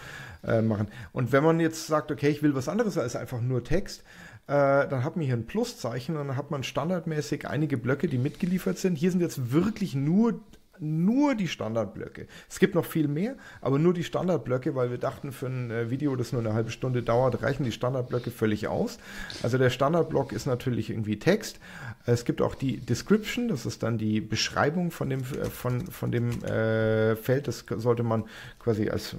äh, machen. Und wenn man jetzt sagt, okay, ich will was anderes als einfach nur Text, äh, dann hat man hier ein Pluszeichen und dann hat man standardmäßig einige Blöcke, die mitgeliefert sind. Hier sind jetzt wirklich nur nur die Standardblöcke. Es gibt noch viel mehr, aber nur die Standardblöcke, weil wir dachten, für ein äh, Video, das nur eine halbe Stunde dauert, reichen die Standardblöcke völlig aus. Also der Standardblock ist natürlich irgendwie Text. Es gibt auch die Description, das ist dann die Beschreibung von dem, äh, von, von dem äh, Feld. Das sollte man quasi als äh,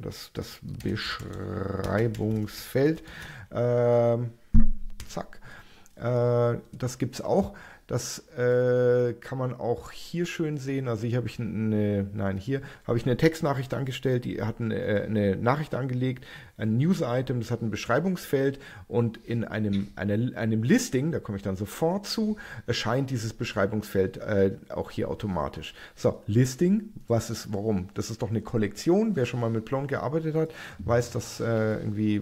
das, das Beschreibungsfeld. Äh, zack. Äh, das gibt es auch. Das äh, kann man auch hier schön sehen. Also hier habe ich eine, nein, hier habe ich eine Textnachricht angestellt, die hat eine, äh, eine Nachricht angelegt, ein News-Item, das hat ein Beschreibungsfeld und in einem, eine, einem Listing, da komme ich dann sofort zu, erscheint dieses Beschreibungsfeld äh, auch hier automatisch. So, Listing, was ist, warum? Das ist doch eine Kollektion. Wer schon mal mit Plon gearbeitet hat, weiß, dass äh, irgendwie äh,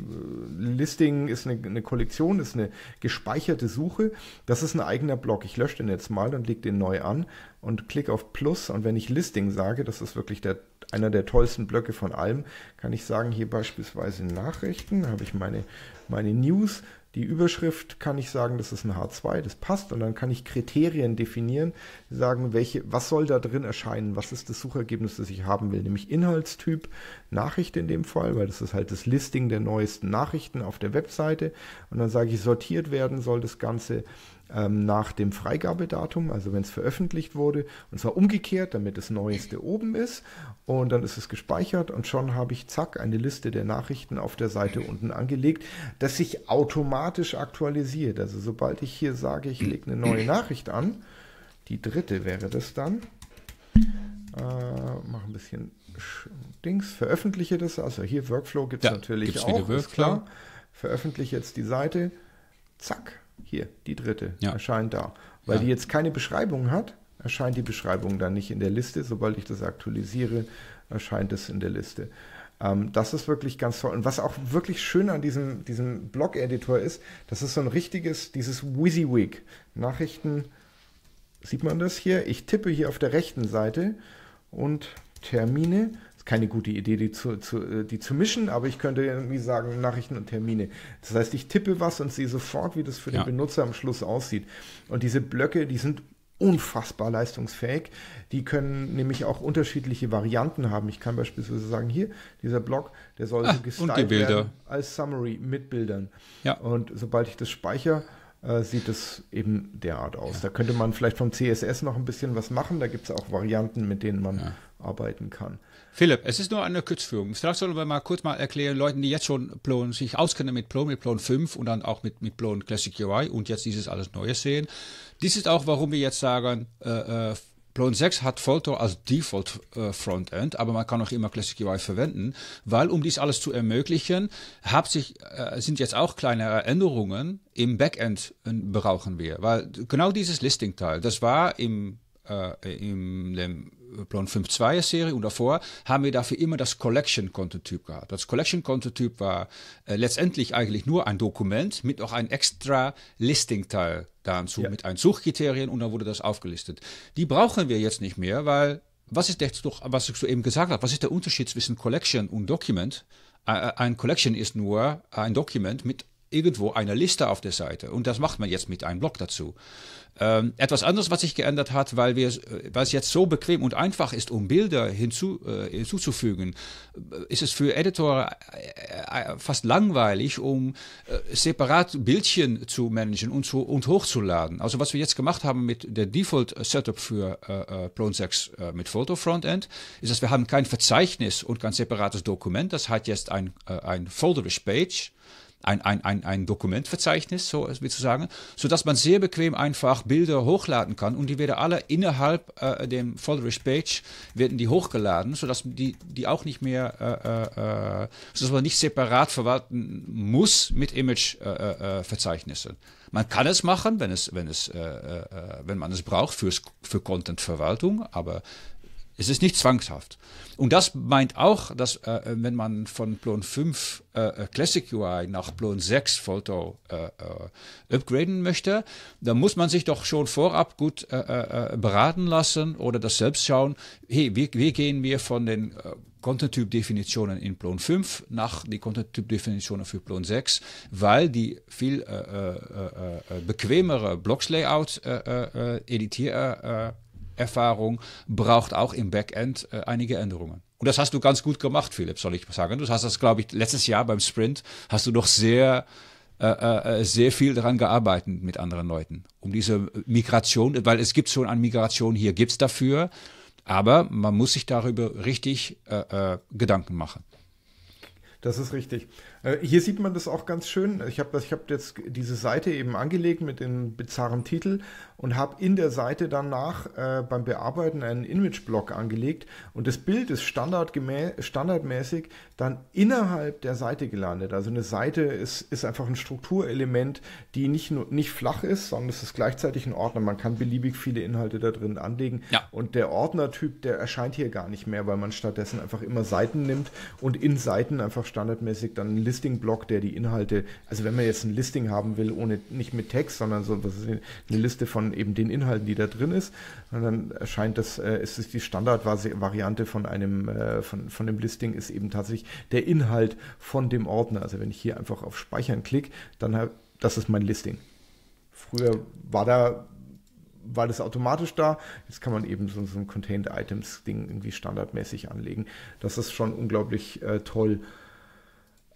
Listing ist eine, eine Kollektion, ist eine gespeicherte Suche. Das ist ein eigener Blog. Ich ich lösche den jetzt mal und lege den neu an und klicke auf Plus und wenn ich Listing sage, das ist wirklich der, einer der tollsten Blöcke von allem, kann ich sagen, hier beispielsweise Nachrichten, habe ich meine, meine News, die Überschrift kann ich sagen, das ist ein H2, das passt und dann kann ich Kriterien definieren, sagen, welche, was soll da drin erscheinen, was ist das Suchergebnis, das ich haben will, nämlich Inhaltstyp, Nachricht in dem Fall, weil das ist halt das Listing der neuesten Nachrichten auf der Webseite und dann sage ich, sortiert werden soll das Ganze ähm, nach dem Freigabedatum, also wenn es veröffentlicht wurde, und zwar umgekehrt, damit das Neueste oben ist. Und dann ist es gespeichert und schon habe ich, zack, eine Liste der Nachrichten auf der Seite unten angelegt, das sich automatisch aktualisiert. Also sobald ich hier sage, ich lege eine neue Nachricht an, die dritte wäre das dann. Äh, mach ein bisschen Dings, veröffentliche das. Also hier Workflow gibt es ja, natürlich auch, ist klar. Veröffentliche jetzt die Seite. Zack, hier, die dritte ja. erscheint da. Weil ja. die jetzt keine Beschreibung hat, erscheint die Beschreibung dann nicht in der Liste. Sobald ich das aktualisiere, erscheint es in der Liste. Ähm, das ist wirklich ganz toll. Und was auch wirklich schön an diesem, diesem Blog-Editor ist, das ist so ein richtiges, dieses WYSIWYG. Nachrichten, sieht man das hier? Ich tippe hier auf der rechten Seite und Termine keine gute Idee, die zu, zu, äh, die zu mischen, aber ich könnte irgendwie sagen, Nachrichten und Termine. Das heißt, ich tippe was und sehe sofort, wie das für ja. den Benutzer am Schluss aussieht. Und diese Blöcke, die sind unfassbar leistungsfähig. Die können nämlich auch unterschiedliche Varianten haben. Ich kann beispielsweise sagen, hier, dieser Block, der soll ah, so gestylt werden als Summary mit Bildern. Ja. Und sobald ich das speichere, äh, sieht es eben derart aus. Ja. Da könnte man vielleicht vom CSS noch ein bisschen was machen. Da gibt es auch Varianten, mit denen man ja. arbeiten kann. Philipp, es ist nur eine Kurzführung. Vielleicht sollen wir mal kurz mal erklären, Leuten, die jetzt schon Plone sich auskennen mit Plone, mit Plone 5 und dann auch mit, mit Plone Classic UI und jetzt dieses alles Neues sehen. Dies ist auch, warum wir jetzt sagen, äh, äh, Plone 6 hat Foltor als Default äh, Frontend, aber man kann auch immer Classic UI verwenden, weil um dies alles zu ermöglichen, hab sich, äh, sind jetzt auch kleine Änderungen im Backend äh, brauchen wir, weil genau dieses Listing-Teil, das war im, äh, in dem Plan äh, 5.2er Serie und davor haben wir dafür immer das Collection Kontotyp gehabt. Das Collection Kontotyp war äh, letztendlich eigentlich nur ein Dokument mit noch einem extra Listing Teil dazu ja. mit ein Suchkriterien und dann wurde das aufgelistet. Die brauchen wir jetzt nicht mehr, weil was ist jetzt doch, was ich soeben gesagt habe, was ist der Unterschied zwischen Collection und Document? Ein Collection ist nur ein Dokument mit irgendwo eine Liste auf der Seite. Und das macht man jetzt mit einem Blog dazu. Ähm, etwas anderes, was sich geändert hat, weil, wir, äh, weil es jetzt so bequem und einfach ist, um Bilder hinzu, äh, hinzuzufügen, äh, ist es für Editoren äh, fast langweilig, um äh, separat Bildchen zu managen und, zu, und hochzuladen. Also was wir jetzt gemacht haben mit der Default-Setup für äh, Plone 6 mit Photo Frontend, ist, dass wir haben kein Verzeichnis und kein separates Dokument. Das hat jetzt ein, ein Folderless Page ein, ein, ein, ein Dokumentverzeichnis, so wie zu sagen, sodass man sehr bequem einfach Bilder hochladen kann und die werden alle innerhalb äh, dem Folderage Page werden die hochgeladen, sodass die, die auch nicht mehr, äh, äh, äh sodass man nicht separat verwalten muss mit Image-Verzeichnissen. Äh, äh, man kann es machen, wenn, es, wenn, es, äh, äh, wenn man es braucht für's, für Contentverwaltung, aber es ist nicht zwangshaft. Und das meint auch, dass äh, wenn man von Plon 5 äh, Classic UI nach Plon 6 Photo äh, upgraden möchte, dann muss man sich doch schon vorab gut beraten lassen oder das selbst schauen. Hey, wie, wie gehen wir von den Content-Typ-Definitionen in Plon 5 nach die Content-Typ-Definitionen für Plon 6, weil die viel bequemere Blocks-Layout-Editierfunktion editier Erfahrung braucht auch im Backend äh, einige Änderungen. Und das hast du ganz gut gemacht, Philipp, soll ich sagen. Du hast das, glaube ich, letztes Jahr beim Sprint hast du doch sehr äh, äh, sehr viel daran gearbeitet mit anderen Leuten, um diese Migration, weil es gibt schon eine Migration hier, gibt es dafür, aber man muss sich darüber richtig äh, äh, Gedanken machen. Das ist richtig. Äh, hier sieht man das auch ganz schön. Ich habe hab jetzt diese Seite eben angelegt mit dem bizarren Titel und habe in der Seite danach äh, beim Bearbeiten einen Image-Block angelegt und das Bild ist standardmäßig dann innerhalb der Seite gelandet. Also eine Seite ist, ist einfach ein Strukturelement, die nicht, nur, nicht flach ist, sondern es ist gleichzeitig ein Ordner. Man kann beliebig viele Inhalte da drin anlegen ja. und der Ordnertyp, der erscheint hier gar nicht mehr, weil man stattdessen einfach immer Seiten nimmt und in Seiten einfach standardmäßig dann Listing-Block, der die Inhalte, also wenn man jetzt ein Listing haben will, ohne nicht mit Text, sondern so was ist eine Liste von eben den Inhalten, die da drin ist, dann erscheint das, äh, es ist die Standardvariante von einem äh, von, von dem Listing ist eben tatsächlich der Inhalt von dem Ordner. Also wenn ich hier einfach auf Speichern klicke, dann hab, das ist mein Listing. Früher war da war das automatisch da. Jetzt kann man eben so, so ein Contained Items Ding irgendwie standardmäßig anlegen. Das ist schon unglaublich äh, toll.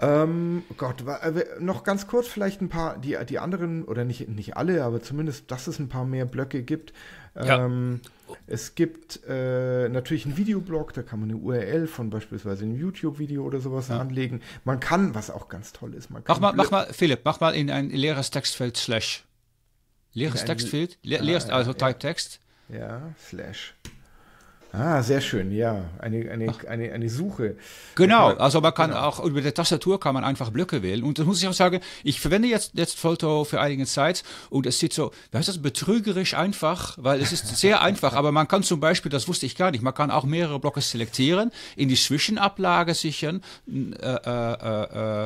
Ähm, oh Gott, war, äh, noch ganz kurz vielleicht ein paar, die, die anderen, oder nicht, nicht alle, aber zumindest, dass es ein paar mehr Blöcke gibt. Ähm, ja. Es gibt äh, natürlich einen Videoblog, da kann man eine URL von beispielsweise einem YouTube-Video oder sowas ja. anlegen. Man kann, was auch ganz toll ist, man kann. Mach mal, mach mal Philipp, mach mal in ein leeres Textfeld Slash. Leeres Textfeld? Le leeres, also Type-Text. ja, Slash. Ah, sehr schön, ja. Eine, eine, eine, eine Suche. Genau, also man kann genau. auch über die Tastatur kann man einfach Blöcke wählen. Und das muss ich auch sagen, ich verwende jetzt, jetzt Folto für einige Zeit und es sieht so, das ist betrügerisch einfach, weil es ist sehr einfach, aber man kann zum Beispiel, das wusste ich gar nicht, man kann auch mehrere Blöcke selektieren, in die Zwischenablage sichern äh, äh, äh,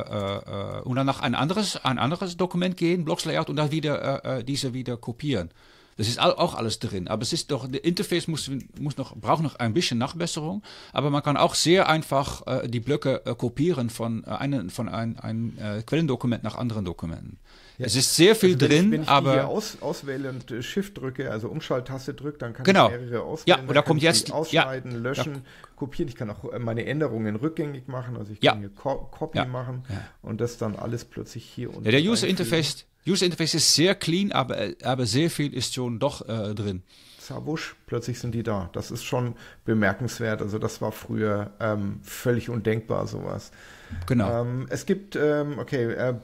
äh, und dann nach ein anderes, ein anderes Dokument gehen, Blocks Layout und dann wieder äh, diese wieder kopieren. Das ist auch alles drin. Aber es ist doch, der Interface muss, muss noch, braucht noch ein bisschen Nachbesserung. Aber man kann auch sehr einfach äh, die Blöcke äh, kopieren von, äh, einem, von ein, ein äh, Quellendokument nach anderen Dokumenten. Ja. Es ist sehr viel also wenn drin, ich, wenn ich aber. Wenn ich hier aus, auswähle und äh, Shift drücke, also Umschalttaste drücke, dann kann genau. ich mehrere auswählen. Ja, und da kommt jetzt. Ausschneiden, ja, löschen, da, kopieren. Ich kann auch äh, meine Änderungen rückgängig machen. Also ich kann ja, hier Co Copy machen und das dann alles plötzlich hier unten. Ja, der User Interface User Interface ist sehr clean, aber, aber sehr viel ist schon doch äh, drin. Zawusch, plötzlich sind die da. Das ist schon bemerkenswert. Also das war früher ähm, völlig undenkbar, sowas. Genau. Ähm, es gibt, ähm, okay, äh,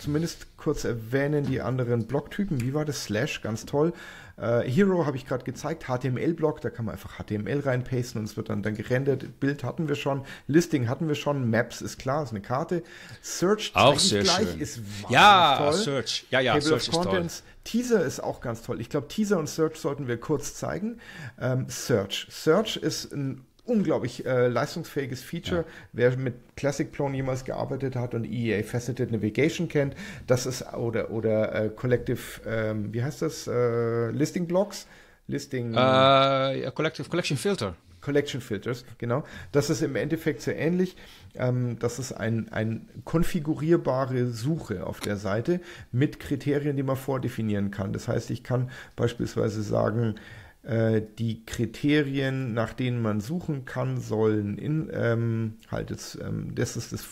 zumindest kurz erwähnen die anderen Blocktypen. Wie war das? Slash, ganz toll. Äh, Hero habe ich gerade gezeigt, HTML-Block, da kann man einfach HTML reinpasten und es wird dann, dann gerendert. Bild hatten wir schon, Listing hatten wir schon, Maps ist klar, ist eine Karte. Search auch sehr gleich schön. ist ja, toll. Search. Ja, ja, Table Search of Contents. Teaser ist auch ganz toll. Ich glaube, Teaser und Search sollten wir kurz zeigen. Ähm, Search. Search ist ein unglaublich äh, leistungsfähiges Feature. Ja. Wer mit Classic Plone jemals gearbeitet hat und EA Faceted Navigation kennt, das ist oder oder äh, Collective, ähm, wie heißt das? Äh, Listing Blocks, Listing. Uh, Collective Collection Filter. Collection Filters, genau. Das ist im Endeffekt sehr ähnlich. Ähm, das ist ein, ein konfigurierbare Suche auf der Seite mit Kriterien, die man vordefinieren kann. Das heißt, ich kann beispielsweise sagen, äh, die Kriterien, nach denen man suchen kann, sollen in, ähm, halt, das, ähm, das, ist das,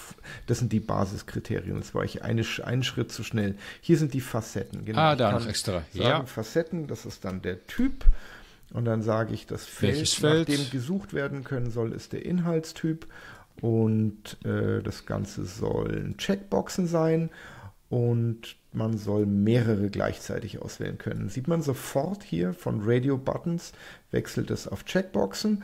das sind die Basiskriterien. Jetzt war ich eine, einen Schritt zu schnell. Hier sind die Facetten. Genau. Ah, da noch extra. Sagen, ja. Facetten, das ist dann der Typ. Und dann sage ich, das Feld, Feld? nach dem gesucht werden können soll, ist der Inhaltstyp. Und äh, das Ganze sollen Checkboxen sein und man soll mehrere gleichzeitig auswählen können. Sieht man sofort hier von Radio Buttons wechselt es auf Checkboxen.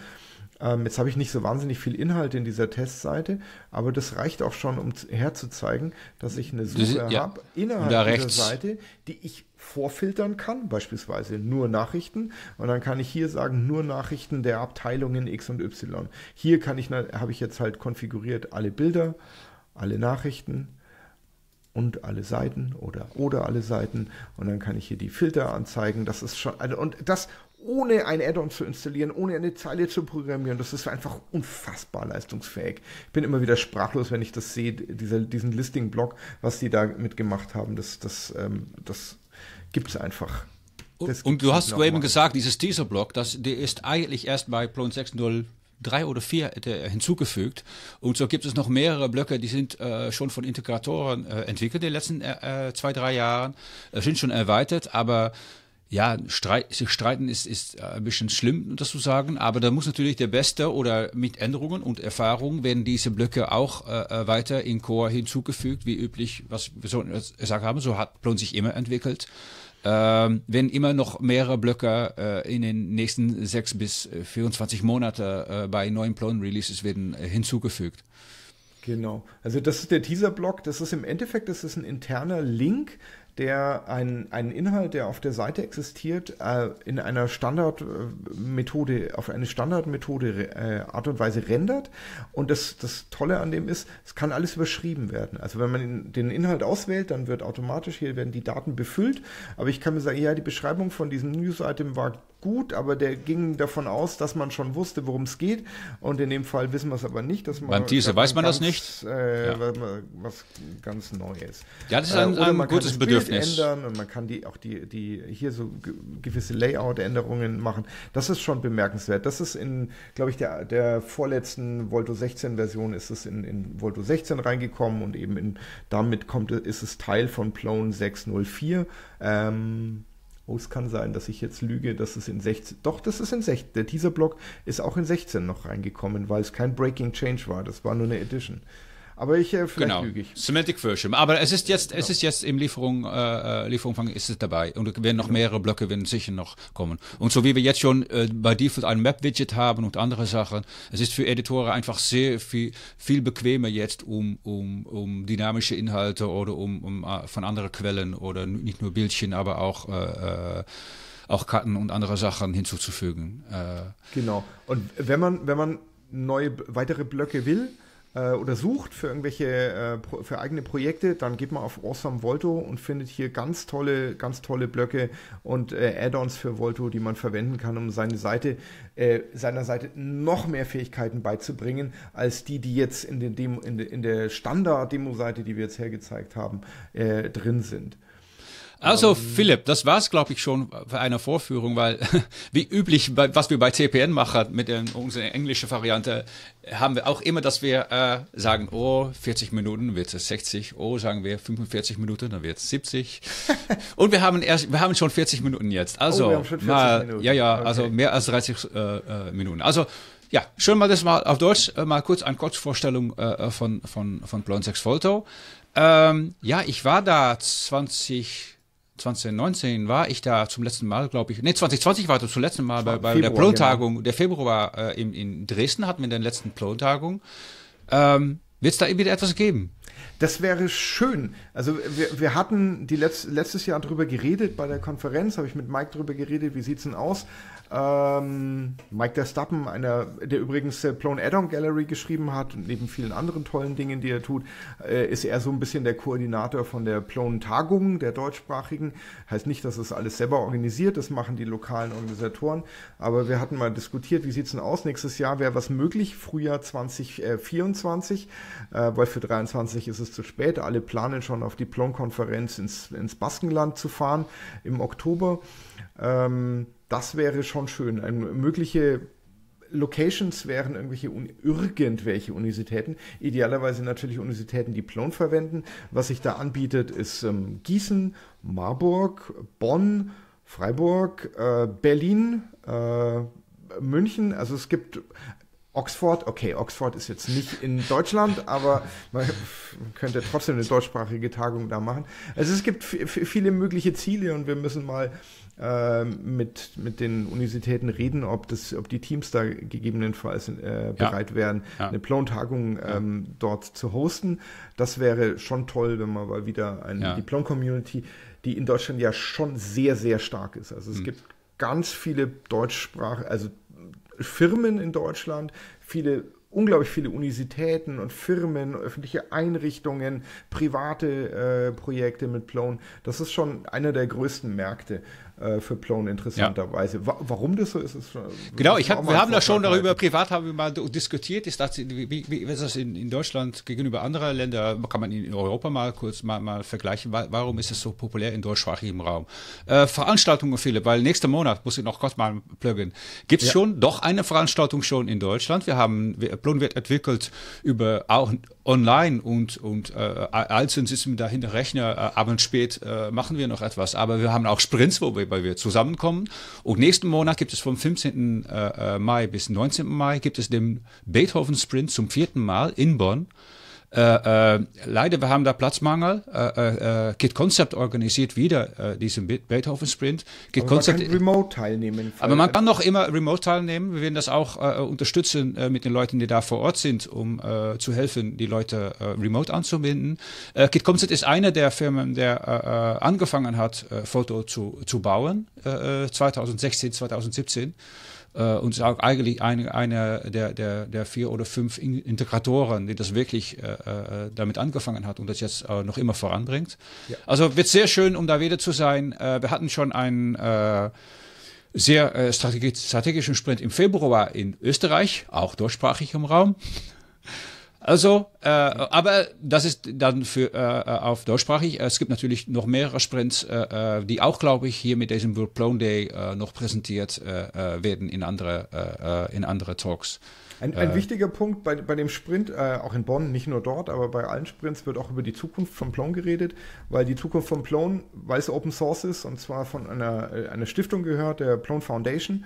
Ähm, jetzt habe ich nicht so wahnsinnig viel Inhalt in dieser Testseite, aber das reicht auch schon, um herzuzeigen, dass ich eine Suche ja, habe innerhalb dieser Seite, die ich vorfiltern kann, beispielsweise nur Nachrichten. Und dann kann ich hier sagen, nur Nachrichten der Abteilungen X und Y. Hier kann ich, habe ich jetzt halt konfiguriert alle Bilder, alle Nachrichten, und alle Seiten oder oder alle Seiten und dann kann ich hier die Filter anzeigen. Das ist schon also und das ohne ein Add-on zu installieren, ohne eine Zeile zu programmieren. Das ist einfach unfassbar leistungsfähig. Ich bin immer wieder sprachlos, wenn ich das sehe, diese, diesen Listing-Block, was die da mitgemacht haben. Das, das, ähm, das gibt's einfach. Das und, und du hast eben gesagt, dieses Teaser-Block, der ist eigentlich erst bei Plone 6.0 drei oder vier äh, hinzugefügt. Und so gibt es noch mehrere Blöcke, die sind äh, schon von Integratoren äh, entwickelt in den letzten äh, äh zwei, drei Jahren, äh, sind schon erweitert, aber ja, sich streiten ist, ist ein bisschen schlimm, das zu sagen, aber da muss natürlich der Beste oder mit Änderungen und Erfahrungen werden diese Blöcke auch äh, weiter in Chor hinzugefügt, wie üblich, was wir so gesagt haben, so hat Plon sich immer entwickelt. Ähm, wenn immer noch mehrere Blöcke äh, in den nächsten sechs bis 24 äh, Monate äh, bei neuen Plon-Releases werden äh, hinzugefügt. Genau. Also das ist der Teaser-Block. Das ist im Endeffekt, das ist ein interner Link, der einen, einen Inhalt, der auf der Seite existiert, äh, in einer Standardmethode, auf eine Standardmethode äh, Art und Weise rendert. Und das, das Tolle an dem ist, es kann alles überschrieben werden. Also wenn man den Inhalt auswählt, dann wird automatisch hier werden die Daten befüllt. Aber ich kann mir sagen, ja, die Beschreibung von diesem News-Item war gut, aber der ging davon aus, dass man schon wusste, worum es geht. Und in dem Fall wissen wir es aber nicht. Dass man, Beim Teaser weiß man ganz, das nicht. Äh, ja. Was ganz Neues. Ja, das ist äh, ein, ein gutes Bedürfnis. ändern und man kann die auch die, die hier so gewisse Layout-Änderungen machen. Das ist schon bemerkenswert. Das ist in, glaube ich, der, der vorletzten Volto 16-Version ist es in, in Volto 16 reingekommen und eben in, damit kommt, ist es Teil von Plone 604. Ähm, Oh, es kann sein, dass ich jetzt lüge, dass es in 16. Doch, das ist in 16. Der Teaser-Block ist auch in 16 noch reingekommen, weil es kein Breaking Change war. Das war nur eine Edition. Aber ich äh, vielleicht genau. lüge ich. Semantic Version. Aber es ist jetzt, es genau. ist jetzt im Lieferung, äh, äh, Lieferumfang ist es dabei. Und werden noch genau. mehrere Blöcke werden sicher noch kommen. Und so wie wir jetzt schon äh, bei Default ein Map-Widget haben und andere Sachen, es ist für Editoren einfach sehr viel, viel bequemer jetzt, um, um, um dynamische Inhalte oder um, um äh, von anderen Quellen oder nicht nur Bildchen, aber auch äh, äh, auch Karten und andere Sachen hinzuzufügen. Genau. Und wenn man, wenn man neue weitere Blöcke will, äh, oder sucht für irgendwelche äh, für eigene Projekte, dann geht man auf Awesome Volto und findet hier ganz tolle, ganz tolle Blöcke und äh, Add-ons für Volto, die man verwenden kann, um seine Seite, äh, seiner Seite noch mehr Fähigkeiten beizubringen, als die, die jetzt in, den Demo, in, de, in der Standard-Demo-Seite, die wir jetzt hergezeigt haben, äh, drin sind. Also Philipp, das war's, glaube ich, schon bei einer Vorführung, weil <laughs> wie üblich, was wir bei CPN machen mit der, unserer englischen Variante, haben wir auch immer, dass wir äh, sagen, oh, 40 Minuten wird es 60, oh, sagen wir 45 Minuten, dann wird es 70. Und wir haben erst, wir haben schon 40 Minuten jetzt. Oh, also oh, mal, Minuten. ja, ja, okay. also mehr als 30 äh, äh, Minuten. Also ja, schön mal das mal auf Deutsch, äh, mal kurz eine Kurzvorstellung äh, von, von, von Blond Volto. Ähm, ja, ich war da 20, 2019 war ich da zum letzten Mal, glaube ich. Ne, 2020 war das zum letzten Mal bei, bei Februar, der Plontagung. Genau. Der Februar äh, in, in, Dresden hatten wir den letzten Plontagung. Ähm, Wird es da wieder etwas geben? Das wäre schön. Also wir, wir hatten die Letz letztes Jahr darüber geredet, bei der Konferenz habe ich mit Mike darüber geredet, wie sieht es denn aus? Ähm, Mike Verstappen, einer, der übrigens äh, Plone Add-on Gallery geschrieben hat, neben vielen anderen tollen Dingen, die er tut, äh, ist er so ein bisschen der Koordinator von der Plone Tagung, der deutschsprachigen. Heißt nicht, dass es alles selber organisiert, das machen die lokalen Organisatoren. Aber wir hatten mal diskutiert, wie sieht's denn aus? Nächstes Jahr wäre was möglich, Frühjahr 2024, äh, äh, weil für 23 ist es zu spät. Alle planen schon auf die Plone-Konferenz ins, ins Baskenland zu fahren im Oktober. Ähm, das wäre schon schön. Ein, ähm, mögliche Locations wären irgendwelche, irgendwelche Universitäten, idealerweise natürlich Universitäten, die Plon verwenden. Was sich da anbietet, ist ähm, Gießen, Marburg, Bonn, Freiburg, äh, Berlin, äh, München. Also es gibt Oxford, okay, Oxford ist jetzt nicht in Deutschland, aber man <laughs> könnte trotzdem eine deutschsprachige Tagung da machen. Also es gibt viele mögliche Ziele und wir müssen mal äh, mit, mit den Universitäten reden, ob, das, ob die Teams da gegebenenfalls äh, bereit ja. wären, ja. eine Plone-Tagung ähm, ja. dort zu hosten. Das wäre schon toll, wenn man mal wieder eine, die Plone-Community, die in Deutschland ja schon sehr, sehr stark ist. Also es hm. gibt ganz viele Deutschsprache, also Firmen in Deutschland, viele unglaublich viele Universitäten und Firmen, öffentliche Einrichtungen, private äh, Projekte mit Plone. Das ist schon einer der größten Märkte. Äh, für Plone interessanterweise. Ja. warum das so ist, ist äh, Genau, ich hab, wir haben da schon darüber, privat haben wir mal diskutiert, ist das, wie, wie wie ist das in, in, Deutschland gegenüber anderen Ländern, kann man in Europa mal kurz mal, mal vergleichen, warum ist es so populär in deutschsprachigem Raum? Äh, Veranstaltungen, Philipp, weil nächsten Monat muss ich noch kurz mal pluggen. Gibt es ja. schon doch eine Veranstaltung schon in Deutschland? Wir haben, Plone wird entwickelt über auch online und, und äh, allzu sitzen wir da hinter Rechner, äh, abends spät äh, machen wir noch etwas. Aber wir haben auch Sprints, wobei wir wir zusammenkommen. Und nächsten Monat gibt es vom 15. Äh, äh, Mai bis 19. Mai gibt es den Beethoven Sprint zum vierten Mal in Bonn. Äh, äh, leider, wir haben da Platzmangel. Äh, äh, äh Kit Concept organisiert wieder äh, diesen Beethoven Sprint. Kit aber Concept, man kann remote teilnehmen. Aber man kann noch immer remote teilnehmen. Wir werden das auch unterstützen mit den Leuten, die da vor Ort sind, um zu helfen, die Leute remote anzubinden. Kit Concept ist eine der Firmen, der angefangen hat, Foto zu, zu bauen, 2016, 2017. Äh, und ist auch eigentlich einer eine der, der, der vier oder fünf Integratoren, die das wirklich äh, äh, damit angefangen hat und das jetzt äh, noch immer voranbringt. Ja. Also wird sehr schön, um da wieder zu sein. Äh, wir hatten schon einen äh, sehr strategischen Sprint im Februar in Österreich, auch deutschsprachig im Raum. Also, äh, aber das ist dann für äh, äh, auf deutschsprachig. Es gibt natürlich noch mehrere Sprints, äh, äh die auch, glaube ich, hier mit diesem World Plone Day äh, noch präsentiert äh, äh werden in andere äh, in andere Talks. Ein, ein äh, wichtiger Punkt bei, bei dem Sprint, äh, auch in Bonn, nicht nur dort, aber bei allen Sprints wird auch über die Zukunft von Plone geredet, weil die Zukunft von Plone, weil es Open Source ist und zwar von einer, einer Stiftung gehört, der Plone Foundation.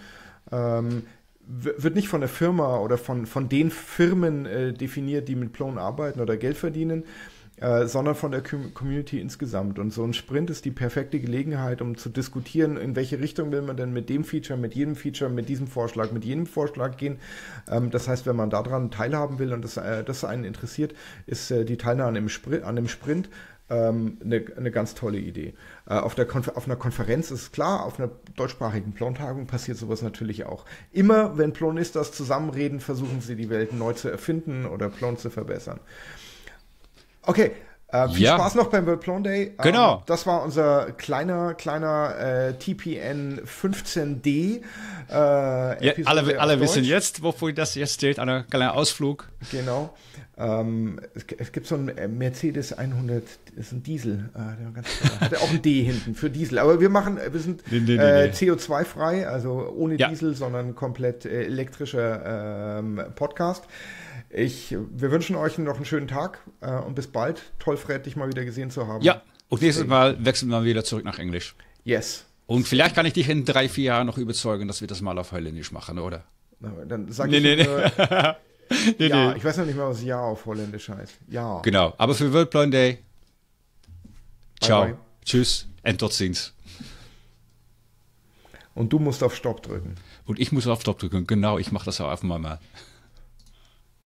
Ähm, wird nicht von der Firma oder von, von den Firmen äh, definiert, die mit Plone arbeiten oder Geld verdienen, äh, sondern von der Community insgesamt. Und so ein Sprint ist die perfekte Gelegenheit, um zu diskutieren, in welche Richtung will man denn mit dem Feature, mit jedem Feature, mit diesem Vorschlag, mit jedem Vorschlag gehen. Ähm, das heißt, wenn man daran teilhaben will und das, äh, das einen interessiert, ist äh, die Teilnahme an dem, Sprint. an dem Sprint ähm, eine, ganz tolle Idee. Äh, auf, der auf einer Konferenz ist klar, auf einer deutschsprachigen Plontagung passiert sowas natürlich auch. Immer wenn Plonistas zusammenreden, versuchen sie die Welt neu zu erfinden oder Plon zu verbessern. Okay, äh, viel ja. Spaß noch beim World Plon Day. Ähm, genau. das war unser kleiner, kleiner äh, TPN 15D. Äh, ja, alle alle wissen jetzt, wofür das jetzt steht, ein kleiner Ausflug. Genau. Ähm, es, es, gibt so ein äh, Mercedes 100, das ist ein Diesel. Ah, der ganz klar. Hatte auch ein D hinten für Diesel. Aber wir machen, wir sind nee, nee, äh, CO2-frei, also ohne ja. Diesel, sondern komplett äh, elektrischer ähm, Podcast. Ich, wir wünschen euch noch einen schönen Tag äh, und bis bald. Toll, Fred, dich mal wieder gesehen zu haben. Ja, und nächstes Mal wechseln wir wieder zurück nach Englisch. Yes. Und vielleicht kann ich dich in drei, vier Jahren noch überzeugen, dass wir das mal auf Holländisch machen, oder? dann sag nee, ich nee, nur, nee. <laughs> <laughs> nee, ja, nee. ich weiß noch nicht mal, was Ja auf Holländisch heißt. Ja. Genau, aber für World Blind Day. Ciao. Bye bye. Tschüss und tot ziens. Und du musst auf Stopp drücken. Und ich muss auf Stopp drücken, genau, ich mache das auch einfach mal.